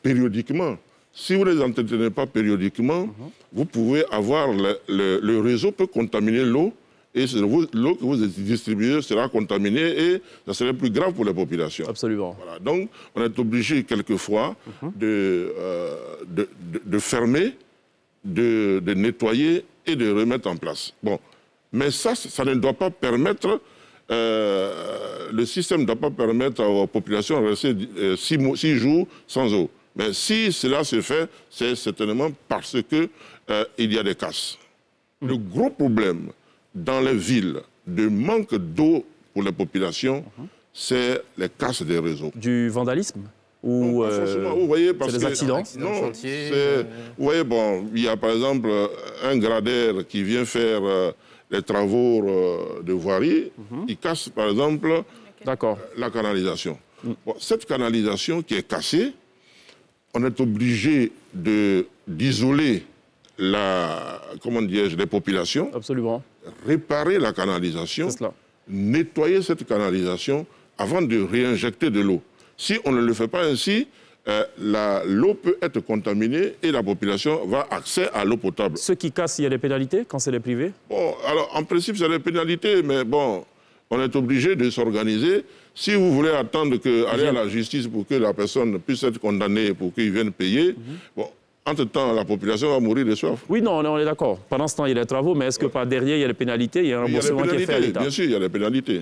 périodiquement. Si vous ne les entretenez pas périodiquement, mhm. vous pouvez avoir... le réseau peut contaminer l'eau et l'eau que vous distribuez sera contaminée et ça serait plus grave pour la population. Absolument. Donc, on est obligé quelquefois mhm. euh, de, de, fermer, de, nettoyer et de remettre en place. Bon, mais ça, ça ne doit pas permettre euh, le système ne doit pas permettre aux populations de rester euh, six, jours sans eau. Mais si cela se fait, c'est certainement parce qu'il il y a des casses. Le mhm. gros problème, dans les villes de manque d'eau pour les populations, mhm. c'est les casses des réseaux. Du vandalisme ou non, euh, vous voyez, parce des accidents ah, Non, euh. vous voyez, bon, il y a par exemple euh, un gradaire qui vient faire les travaux de voirie, mhm. il casse par exemple la canalisation. Mm. cette canalisation qui est cassée, on est obligé d'isoler la, comment dirais-je, les populations. Absolument réparer la canalisation, nettoyer cette canalisation avant de réinjecter de l'eau. Si on ne le fait pas ainsi, euh, l'eau peut être contaminée et la population va accès à l'eau potable. Ce qui casse, il y a des pénalités quand c'est les privés Bon, alors en principe, c'est des pénalités, mais bon, on est obligé de s'organiser. Si vous voulez attendre que, aller à la justice pour que la personne puisse être condamnée, et pour qu'il vienne payer, mhm. bon, entre-temps, la population va mourir de soif. Oui, non, on est d'accord. Pendant ce temps, il y a les travaux, mais est-ce que par derrière, il y a les pénalités Il y a un remboursement qui est fait Bien sûr, il y a les pénalités.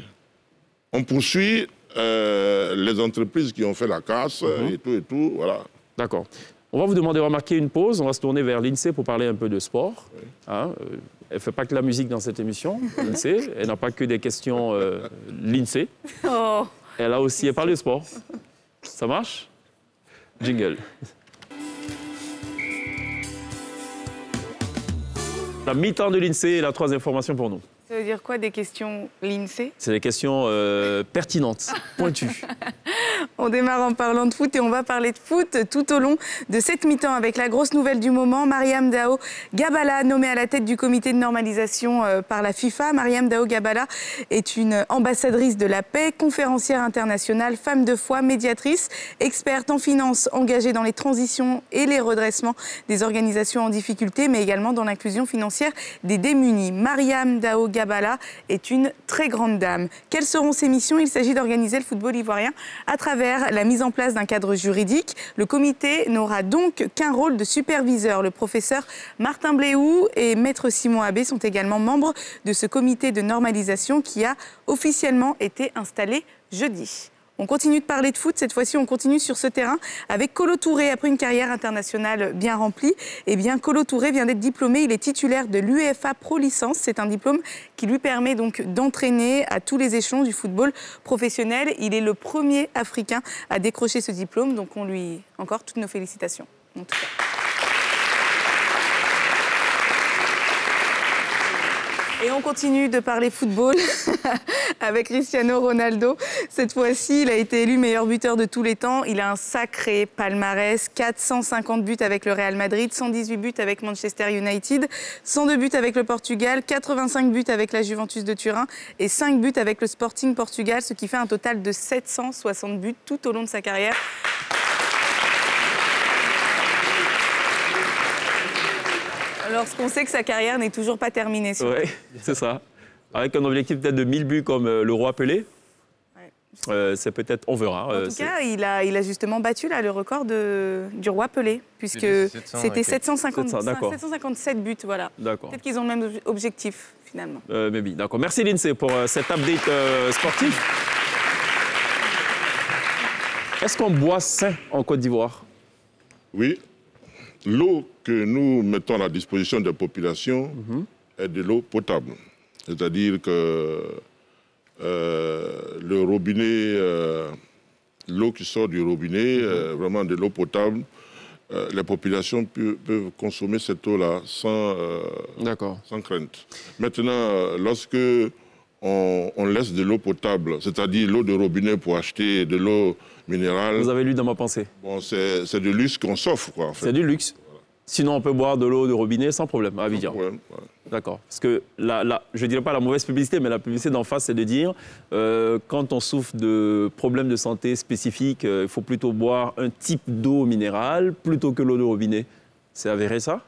On poursuit euh, les entreprises qui ont fait la casse mhm. euh, et tout et tout, voilà. D'accord. On va vous demander de remarquer une pause. On va se tourner vers l'INSEE pour parler un peu de sport. Hein. Euh, elle ne fait pas que la musique dans cette émission, l'INSEE. Elle n'a pas que des questions l'INSEE. Oh. Elle a aussi parlé de sport. Ça marche Jingle. La mi-temps de l'INSEE est la troisième formation pour nous. Ça veut dire quoi des questions l'INSEE C'est des questions euh, pertinentes, pointues. on démarre en parlant de foot et on va parler de foot tout au long de cette mi-temps avec la grosse nouvelle du moment, Mariam Dao Gabala, nommée à la tête du comité de normalisation euh, par la FIFA. Mariam Dao Gabala est une ambassadrice de la paix, conférencière internationale, femme de foi, médiatrice, experte en finances, engagée dans les transitions et les redressements des organisations en difficulté, mais également dans l'inclusion financière des démunis. Mariam Dao Gabala Diabala est une très grande dame. Quelles seront ses missions Il s'agit d'organiser le football ivoirien à travers la mise en place d'un cadre juridique. Le comité n'aura donc qu'un rôle de superviseur. Le professeur Martin Bléhou et maître Simon Abbé sont également membres de ce comité de normalisation qui a officiellement été installé jeudi. On continue de parler de foot, cette fois-ci on continue sur ce terrain avec Colo Touré. Après une carrière internationale bien remplie, eh bien Colo Touré vient d'être diplômé, il est titulaire de l'UEFA Pro Licence. C'est un diplôme qui lui permet donc d'entraîner à tous les échelons du football professionnel. Il est le premier Africain à décrocher ce diplôme, donc on lui encore toutes nos félicitations. Et on continue de parler football avec Cristiano Ronaldo. Cette fois-ci, il a été élu meilleur buteur de tous les temps. Il a un sacré palmarès 450 buts avec le Real Madrid, 118 buts avec Manchester United, 102 buts avec le Portugal, 85 buts avec la Juventus de Turin et 5 buts avec le Sporting Portugal, ce qui fait un total de 760 buts tout au long de sa carrière. Lorsqu'on sait que sa carrière n'est toujours pas terminée. Oui, c'est ça. Avec un objectif peut-être de 1000 buts comme euh, le roi Pelé, euh, c'est peut-être, on verra. En euh, tout cas, il a, justement battu le record du roi Pelé, puisque c'était 757 buts. Voilà. Peut-être qu'ils ont le même objectif finalement. d'accord. Merci Lindsay pour cet cette update sportif. Est-ce qu'on boit sain en Côte d'Ivoire Oui, l'eau que nous mettons à la disposition des populations mhm. est de l'eau potable. C'est-à-dire que euh, le robinet, euh, l'eau qui sort du robinet, mhm. vraiment de l'eau potable, euh, les populations peuvent consommer cette eau-là sans, crainte. Maintenant, lorsque on laisse de l'eau potable, c'est-à-dire l'eau de robinet pour acheter de l'eau vous avez lu dans ma pensée. c'est du luxe qu'on s'offre, quoi. C'est du luxe. Sinon, on peut boire de l'eau de robinet sans problème, à Abidjan. D'accord. Parce que la, je ne dirais pas la mauvaise publicité, mais la publicité d'en face, c'est de dire euh, quand on souffre de problèmes de santé spécifiques, euh, il faut plutôt boire un type d'eau minérale plutôt que l'eau de robinet. C'est avéré ça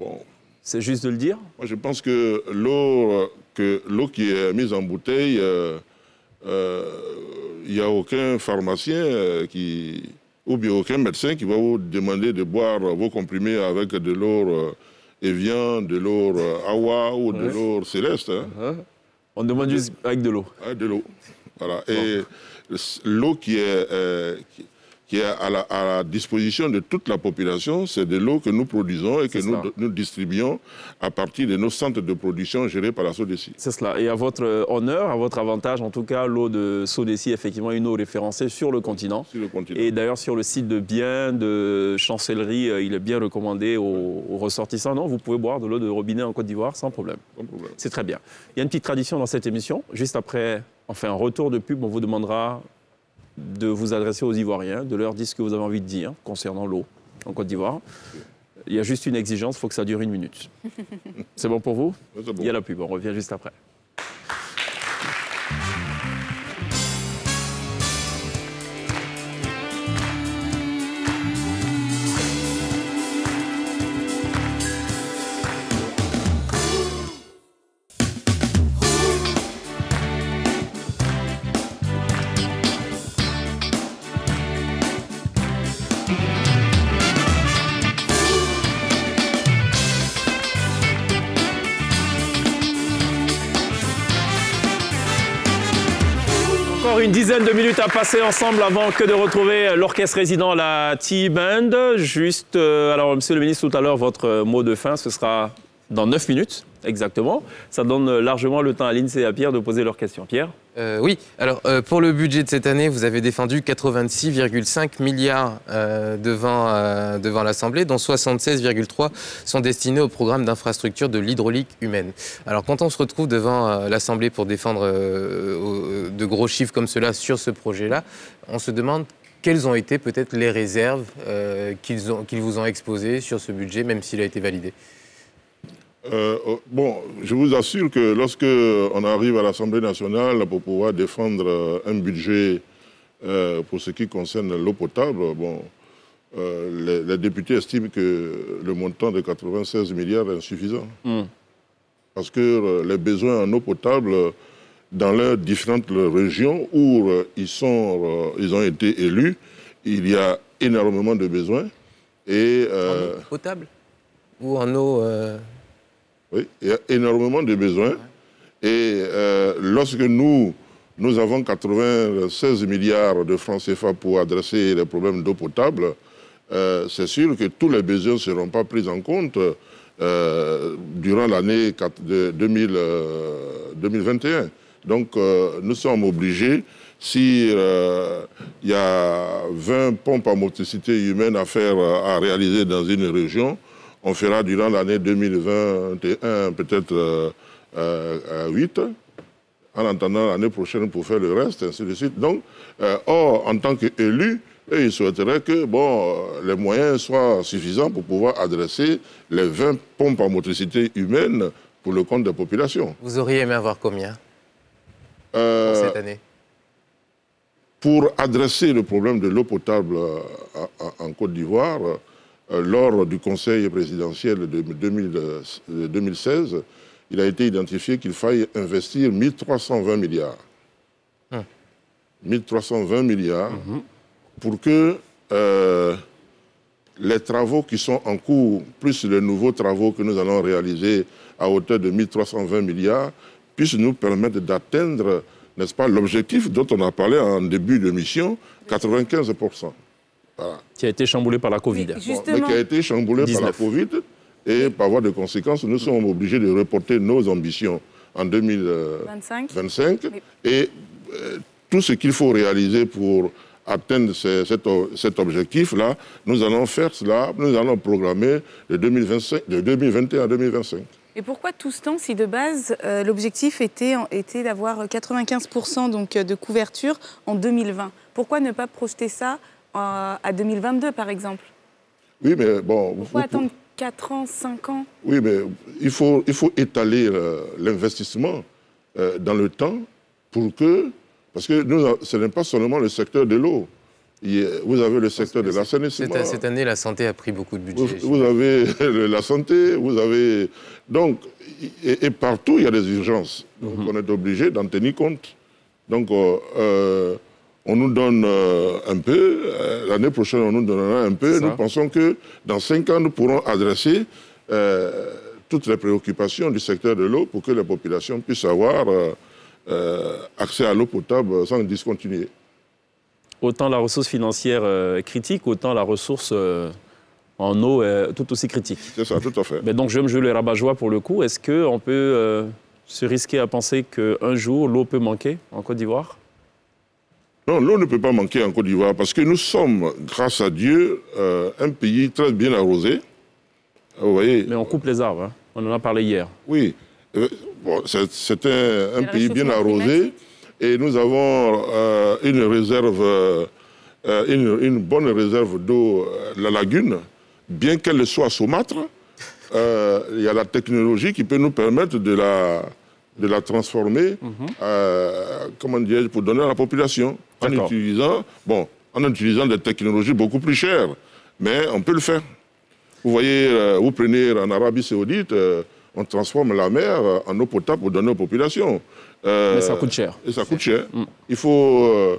Bon. C'est juste de le dire je pense que l'eau euh, l'eau qui est mise en bouteille il euh, n'y a aucun pharmacien euh, qui, ou bien aucun médecin qui va vous demander de boire vos comprimés avec de l'or Evian, euh, de l'or Awa ou de l'eau céleste. Hein. Uh-huh. On demande juste avec de l'eau. Avec de l'eau. Voilà. Et l'eau qui est, qui est à la, disposition de toute la population, c'est de l'eau que nous produisons et que nous, distribuons à partir de nos centres de production gérés par la Sodeci. C'est cela. Et à votre euh, honneur, à votre avantage, en tout cas, l'eau de Sodeci est effectivement une eau référencée sur le continent. Sur le continent. Et d'ailleurs, sur le site de biens, de chancellerie, euh, il est bien recommandé aux, ressortissants. Non, vous pouvez boire de l'eau de robinet en Côte d'Ivoire sans problème. C'est très bien. Il y a une petite tradition dans cette émission. Juste après, enfin, un retour de pub, on vous demandera de vous adresser aux Ivoiriens, de leur dire ce que vous avez envie de dire concernant l'eau en Côte d'Ivoire. Il y a juste une exigence, il faut que ça dure une minute. C'est bon pour vous Il y a la pub, on revient juste après. Deux minutes à passer ensemble avant que de retrouver l'orchestre résident, la T-Band. Juste, euh, alors, monsieur le ministre, tout à l'heure, votre mot de fin, ce sera dans 9 minutes. Exactement. Ça donne largement le temps à l'INSEE et à Pierre de poser leurs questions. Pierre euh, Oui. Alors, euh, pour le budget de cette année, vous avez défendu 86,5 milliards euh, devant, devant l'Assemblée, dont 76,3 sont destinés au programme d'infrastructure de l'hydraulique humaine. Alors, quand on se retrouve devant l'Assemblée pour défendre de gros chiffres comme cela sur ce projet-là, on se demande quelles ont été peut-être les réserves qu'ils vous ont exposées sur ce budget, même s'il a été validé euh, euh, bon, je vous assure que lorsque on arrive à l'Assemblée nationale pour pouvoir défendre euh, un budget pour ce qui concerne l'eau potable, bon, les, députés estiment que le montant de 96 milliards est insuffisant. Hmm. Parce que les besoins en eau potable dans les différentes régions où ils, ont été élus, il y a énormément de besoins. en eau potable Ou en eau il y a énormément de besoins. Et euh, lorsque nous, nous avons 96 milliards de francs CFA pour adresser les problèmes d'eau potable, euh, c'est sûr que tous les besoins ne seront pas pris en compte euh, durant l'année 2021. Donc nous sommes obligés, s'il il y a 20 pompes à motricité humaine à faire, à réaliser dans une région, on fera durant l'année 2021 peut-être 8 euh, euh, euh, en attendant l'année prochaine pour faire le reste, ainsi de suite. Donc, or, en tant qu'élu, il souhaiterait que bon, les moyens soient suffisants pour pouvoir adresser les 20 pompes à motricité humaine pour le compte des populations. Vous auriez aimé avoir combien pour cette année Pour adresser le problème de l'eau potable en Côte d'Ivoire, euh, lors du Conseil présidentiel de 2016, euh, il a été identifié qu'il faille investir 1320 milliards. 1320 hein. milliards mhm. pour que euh, les travaux qui sont en cours, plus les nouveaux travaux que nous allons réaliser à hauteur de 320 milliards, puissent nous permettre d'atteindre, n'est-ce pas, l'objectif dont on a parlé en début de mission, 95 qui a été chamboulé par la Covid. mais qui a été chamboulé par la Covid. Et par voie de conséquence, nous sommes obligés de reporter nos ambitions en 2025 25. et euh, tout ce qu'il faut réaliser pour atteindre cet, objectif-là, nous allons faire cela, nous allons programmer de, 2021 à 2025. Et pourquoi tout ce temps si de base euh, l'objectif était, était d'avoir 95% donc, de couverture en 2020 Pourquoi ne pas projeter ça euh, à 2022, par exemple. Oui, mais bon. Il faut attendre 4 ans, 5 ans Oui, mais il faut, il faut étaler euh, l'investissement euh, dans le temps pour que. Parce que nous, ce n'est pas seulement le secteur de l'eau. Vous avez le secteur de la Cette, cette, année, la santé a pris beaucoup de budget. Vous, avez la santé, vous avez. Donc, et, partout, il y a des urgences. Donc, mhm. on est obligé d'en tenir compte. Donc, on nous donne euh, un peu, euh, l'année prochaine on nous donnera un peu, nous pensons que dans cinq ans nous pourrons adresser euh, toutes les préoccupations du secteur de l'eau pour que la population puisse avoir accès à l'eau potable sans discontinuer. Autant la ressource financière est critique, autant la ressource en eau est tout aussi critique. C'est ça, tout à fait. Mais donc je me joue le rabat-joie pour le coup. Est-ce qu'on peut se risquer à penser qu'un jour l'eau peut manquer en Côte d'Ivoire non, l'eau ne peut pas manquer en Côte d'Ivoire parce que nous sommes, grâce à Dieu, euh, un pays très bien arrosé. Euh, vous voyez. Mais on coupe les arbres. Hein. On en a parlé hier. Oui. Euh, c'est un, pays bien arrosé et nous avons une réserve, une, bonne réserve d'eau, la lagune, bien qu'elle soit saumâtre. Il y a la technologie qui peut nous permettre de la, de la transformer, mhm. comment dire, pour donner à la population en utilisant, bon, en utilisant des technologies beaucoup plus chères. Mais on peut le faire. Vous voyez, euh, vous prenez en Arabie saoudite, euh, on transforme la mer euh, en eau potable pour donner aux populations. Mais ça coûte cher. Et ça coûte cher. Mm. Il, faut,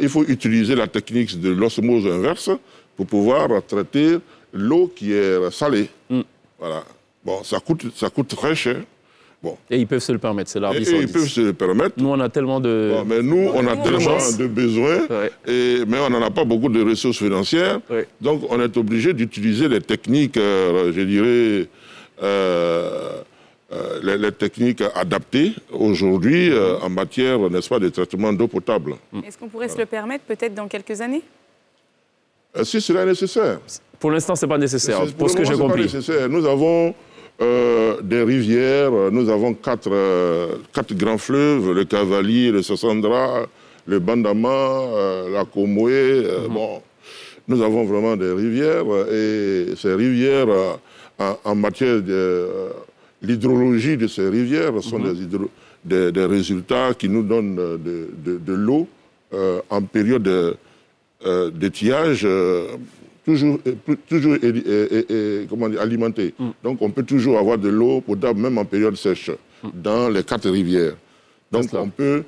il faut utiliser la technique de l'osmose inverse pour pouvoir traiter l'eau qui est salée. Mm. Voilà. Bon, ça coûte, ça coûte très cher. Et ils peuvent se le permettre, c'est l'arbitre. Ils peuvent se le permettre. Nous, on a tellement de. mais nous, on a tellement de besoins, mais on n'en a pas beaucoup de ressources financières. Donc, on est obligé d'utiliser les techniques, euh, je dirais, euh, euh, les, techniques adaptées aujourd'hui mm-hmm. en matière, n'est-ce pas, de traitement d'eau potable. Mm. Est-ce qu'on pourrait se le permettre peut-être dans quelques années Si cela est nécessaire. Pour l'instant, ce n'est pas nécessaire, pour, ce que j'ai compris. Pas nécessaire. Nous avons euh, des rivières. Euh, nous avons quatre, euh, quatre grands fleuves, le Cavalier, le Sassandra, le Bandama, la Komoué. Mhm. Bon, nous avons vraiment des rivières et ces rivières, en, matière de l'hydrologie de ces rivières, sont mhm. des, résultats qui nous donnent de, l'eau en période d'étiage toujours, alimenté. Donc on peut toujours avoir de l'eau potable, même en période sèche, mm. dans les quatre rivières. Donc on peut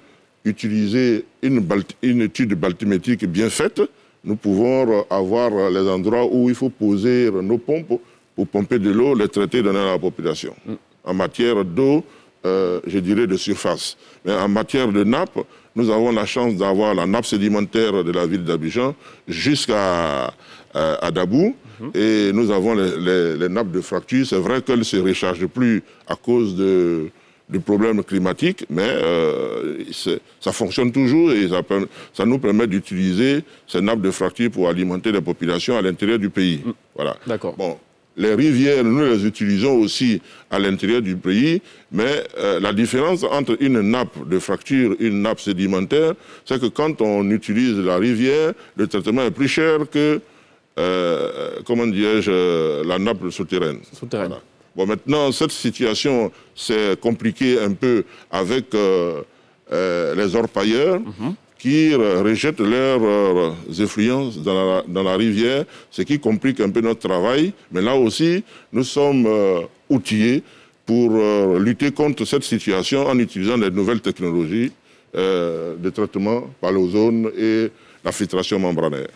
utiliser une, étude baltimétrique bien faite. Nous pouvons avoir les endroits où il faut poser nos pompes pour pomper de l'eau, les traiter, donner à la population. Mm. En matière d'eau, euh, je dirais de surface. Mais en matière de nappe, nous avons la chance d'avoir la nappe sédimentaire de la ville d'Abidjan jusqu'à à Dabou. Mhm. Et nous avons les, nappes de fracture. C'est vrai qu'elles ne se rechargent plus à cause de, du problème climatique, mais euh, ça fonctionne toujours et ça, nous permet d'utiliser ces nappes de fracture pour alimenter les populations à l'intérieur du pays. Mm. Voilà. D'accord. Bon, les rivières, nous les utilisons aussi à l'intérieur du pays, mais euh, la différence entre une nappe de fracture et une nappe sédimentaire, c'est que quand on utilise la rivière, le traitement est plus cher que euh, comment dirais-je, euh, la nappe souterraine. Bon, maintenant, cette situation s'est compliquée un peu avec euh, les orpailleurs. Mhm. qui rejettent leurs effluents dans la, rivière, ce qui complique un peu notre travail. Mais là aussi, nous sommes outillés pour lutter contre cette situation en utilisant les nouvelles technologies de traitement par l'ozone et la filtration membranaire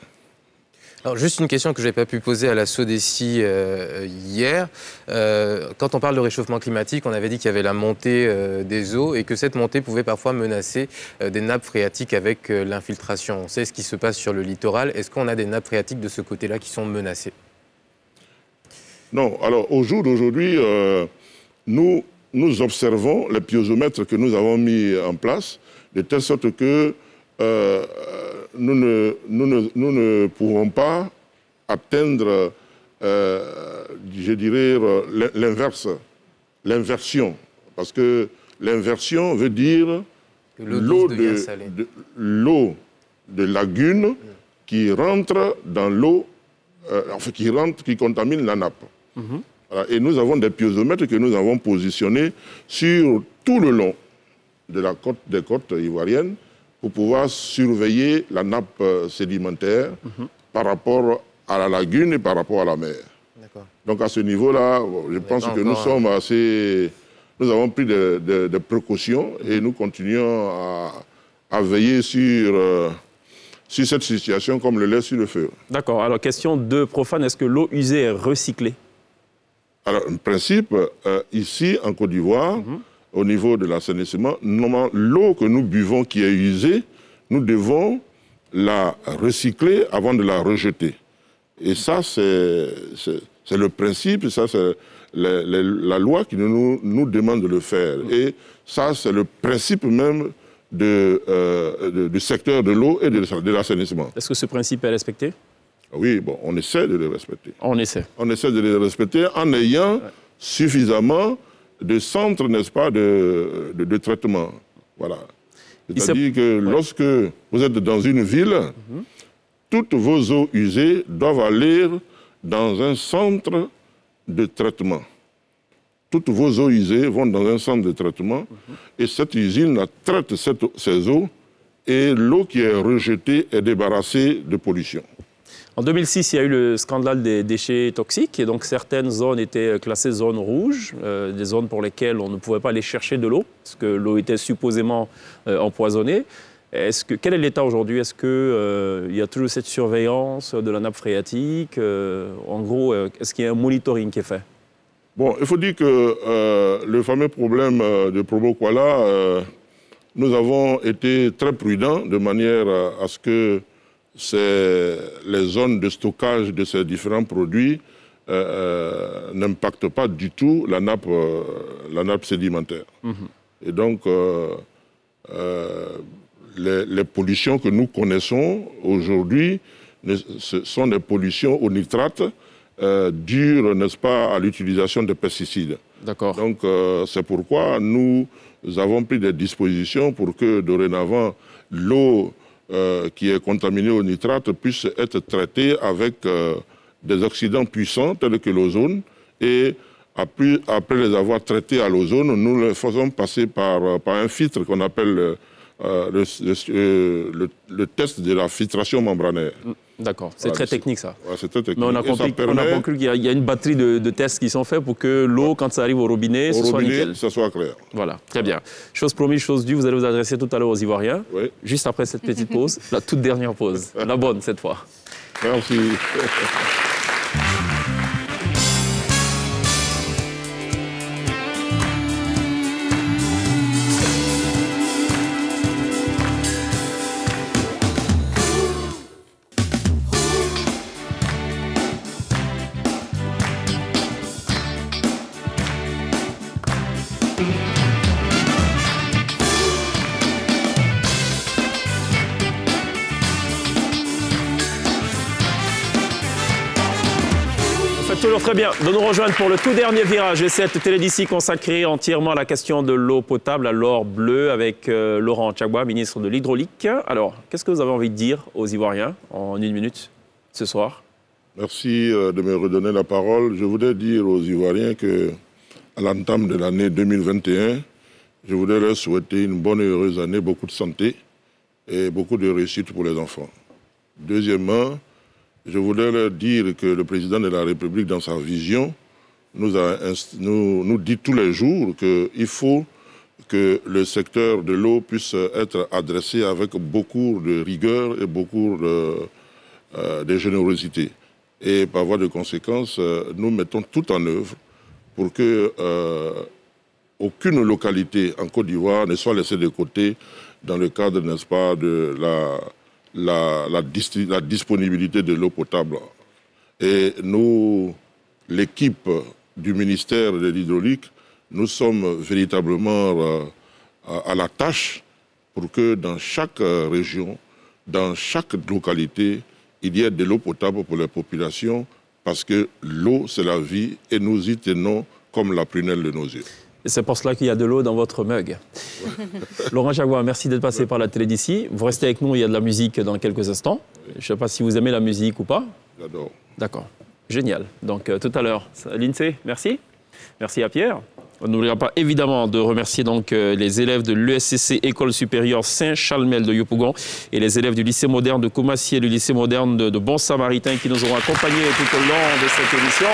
juste une question que je n'ai pas pu poser à la SODECI euh, hier. Euh, quand on parle de réchauffement climatique, on avait dit qu'il y avait la montée euh, des eaux et que cette montée pouvait parfois menacer des nappes phréatiques avec l'infiltration. On sait ce qui se passe sur le littoral. Est-ce qu'on a des nappes phréatiques de ce côté-là qui sont menacées Non. Alors au jour d'aujourd'hui, nous, observons les piozomètres que nous avons mis en place de telle sorte que euh, nous, ne, pouvons pas atteindre, euh, je dirais, l'inverse, l'inversion. Parce que l'inversion veut dire l'eau de, lagune mm. qui rentre dans l'eau, euh, enfin, qui rentre, qui contamine la nappe. Mhm. Et nous avons des piézomètres que nous avons positionnés sur tout le long de la côte, des côtes ivoiriennes pour pouvoir surveiller la nappe euh, sédimentaire mhm. par rapport à la lagune et par rapport à la mer. Donc à ce niveau-là, je pense que nous hein. sommes assez... Nous avons pris des précautions et mhm. nous continuons à, veiller euh, sur... cette situation comme le lait sur le feu. D'accord. Alors, question de profane, est-ce que l'eau usée est recyclée Alors, en principe, euh, ici, en Côte d'Ivoire, mhm au niveau de l'assainissement, l'eau que nous buvons qui est usée, nous devons la recycler avant de la rejeter. Et ça, c'est le principe, ça, c'est la, loi qui nous, nous, demande de le faire. Et ça, c'est le principe même euh, de, du secteur de l'eau et de, de l'assainissement. Est-ce que ce principe est respecté ah Oui, bon, on essaie de le respecter. On essaie. On essaie de le respecter en ayant suffisamment de centres, n'est-ce pas, de, traitement. Voilà. C'est-à-dire que lorsque vous êtes dans une ville, mhm. toutes vos eaux usées doivent aller dans un centre de traitement. Toutes vos eaux usées vont dans un centre de traitement mhm. et cette usine traite cette, ces eaux et l'eau qui est rejetée est débarrassée de pollution. En 2006, il y a eu le scandale des déchets toxiques et donc certaines zones étaient euh, classées zones rouges, euh, des zones pour lesquelles on ne pouvait pas aller chercher de l'eau parce que l'eau était supposément euh, empoisonnée. est que, quel est l'état aujourd'hui Est-ce qu'il y a toujours cette surveillance de la nappe phréatique En gros, est-ce qu'il y a un monitoring qui est fait Bon, il faut dire que le fameux problème de Probo-Kuala, nous avons été très prudents de manière à ce que c'est les zones de stockage de ces différents produits euh, euh, n'impactent pas du tout la nappe, euh, la nappe sédimentaire. Mhm. Et donc, les, pollutions que nous connaissons aujourd'hui sont des pollutions au nitrate euh, dures, n'est-ce pas, à l'utilisation des pesticides. D'accord. Donc, c'est pourquoi nous avons pris des dispositions pour que dorénavant l'eau euh, qui est contaminé au nitrate puisse être traité avec euh, des oxydants puissants tels que l'ozone et après, les avoir traités à l'ozone, nous les faisons passer par, euh, un filtre qu'on appelle le, le, test de la filtration membranaire. Hum. D'accord, c'est très technique ça. c'est très technique. on a, conclu qu'il y, a une batterie de, tests qui sont faits pour que l'eau, quand ça arrive au robinet, ce soit nickel. ça soit clair. Voilà, très bien. Chose promise, chose due, vous allez vous adresser tout à l'heure aux Ivoiriens. Oui. Juste après cette petite pause, la toute dernière pause, la bonne cette fois. Merci. bien de nous rejoindre pour le tout dernier virage de cette d'ici consacrée entièrement à la question de l'eau potable, à l'or bleu, avec euh, Laurent Tchagoua, ministre de l'Hydraulique. Alors, qu'est-ce que vous avez envie de dire aux Ivoiriens en une minute ce soir Merci euh, de me redonner la parole. Je voudrais dire aux Ivoiriens que, à l'entame de l'année 2021, je voudrais leur souhaiter une bonne et heureuse année, beaucoup de santé et beaucoup de réussite pour les enfants. Deuxièmement, je voudrais leur dire que le président de la République, dans sa vision, nous, dit tous les jours qu'il faut que le secteur de l'eau puisse être adressé avec beaucoup de rigueur et beaucoup de, euh, générosité. Et par voie de conséquence, euh, nous mettons tout en œuvre pour que euh, aucune localité en Côte d'Ivoire ne soit laissée de côté dans le cadre, n'est-ce pas, de la la, disponibilité de l'eau potable. Et nous, l'équipe du ministère de l'hydraulique, nous sommes véritablement euh, à, à la tâche pour que dans chaque euh, région, dans chaque localité, il y ait de l'eau potable pour les populations, parce que l'eau, c'est la vie, et nous y tenons comme la prunelle de nos yeux c'est pour cela qu'il y a de l'eau dans votre mug. Laurent Jaguar, merci d'être passé par la télé d'ici. Vous restez avec nous, il y a de la musique dans quelques instants. Je ne sais pas si vous aimez la musique ou pas. J'adore. D'accord. Génial. Donc euh, tout à l'heure, l'INSEE, merci. Merci à Pierre. On n'oubliera pas évidemment de remercier donc euh, les élèves de l'ESCC École supérieure Saint-Chalmel de Yopougon et les élèves du lycée moderne de Comassier, et du lycée moderne de, de Bon Samaritain qui nous auront accompagnés tout au long de cette émission.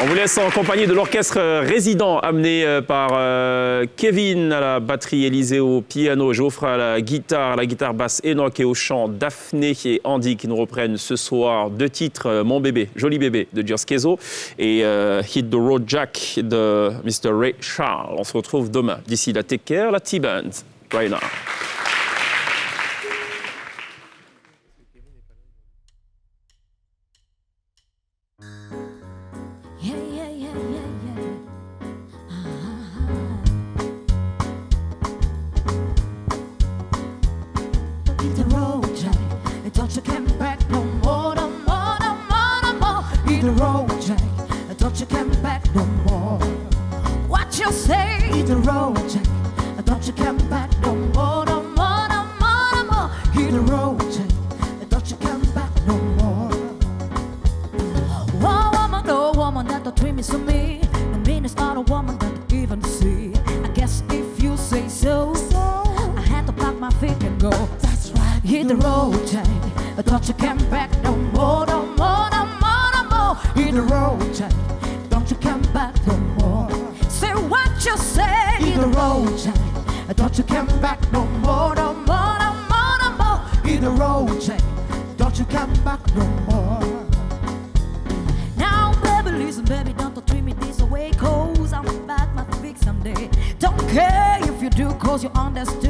On vous laisse en compagnie de l'orchestre euh, résident amené euh, par euh, Kevin à la batterie, Élisée au piano, Geoffrey à la guitare, la guitare basse, Enoch et au chant, Daphné et Andy qui nous reprennent ce soir deux titres, Mon bébé, Joli bébé de kezo et Hit the Road Jack de Mr. Ray Charles. On se retrouve demain. D'ici la Take la T-Band. Right now. you say? Hit the road, Jack. Don't you come back no more, no more, no more, no more. Hit the road, Jack. Don't you come back no more. Oh, woman, no woman, that the dream is to me. The mean is not a woman that even see. I guess if you say so, so I had to pack my feet and go. That's right. Hit the road, Jack. Don't you come back come back no more, no more, no more, no more. In the road say, don't you come back no more. Now, baby, listen, baby, don't treat me this way, cause I'm back, my fix someday. Don't care if you do, cause you understand.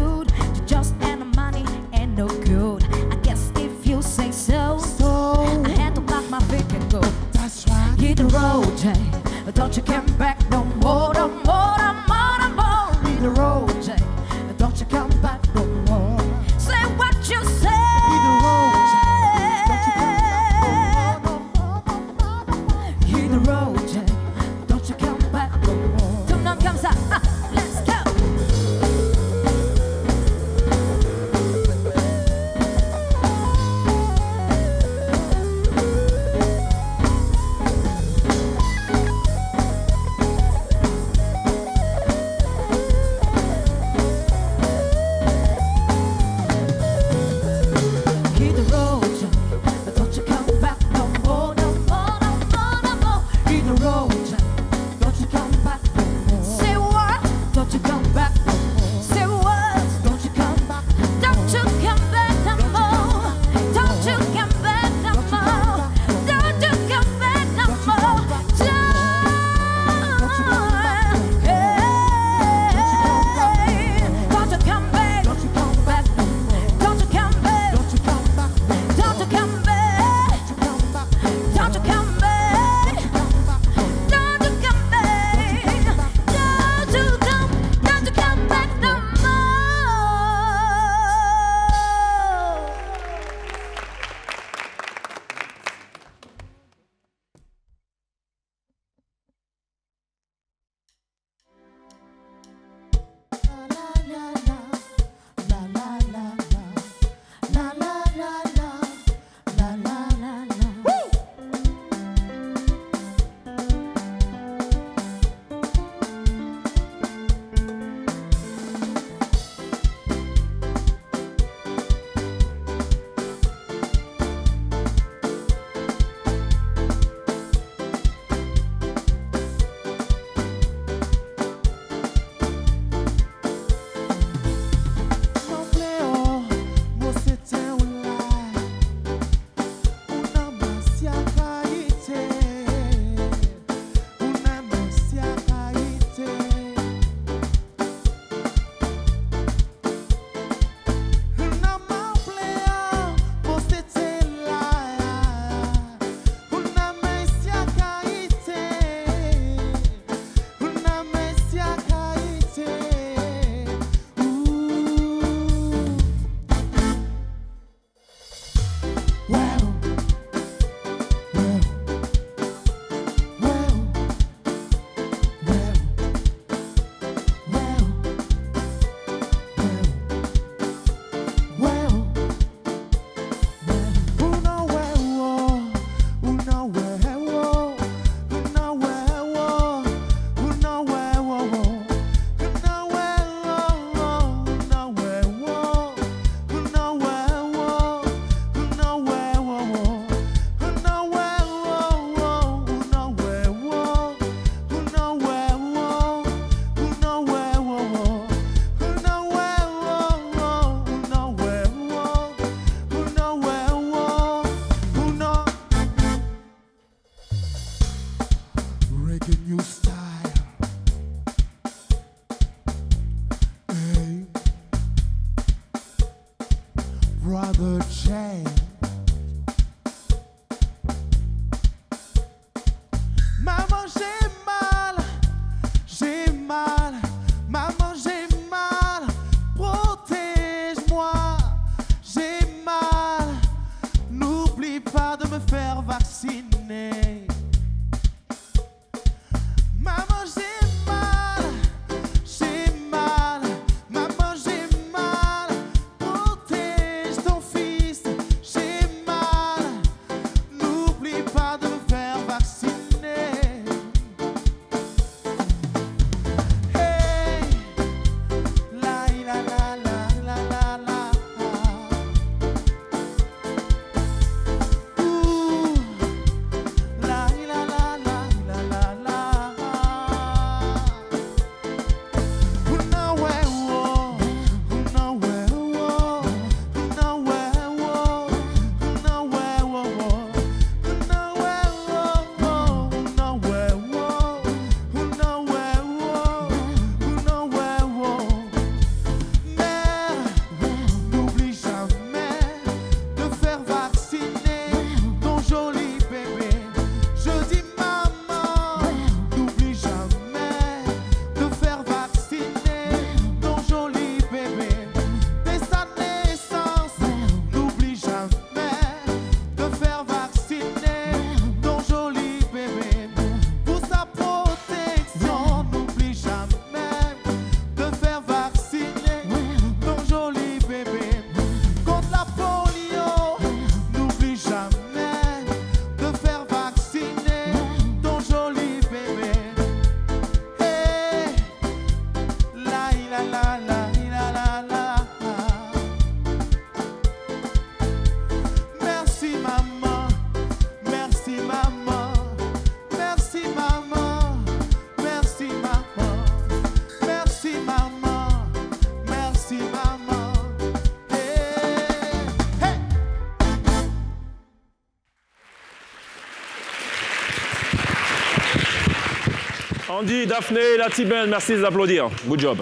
Daphné, Latibel, merci de l'applaudir. Good job.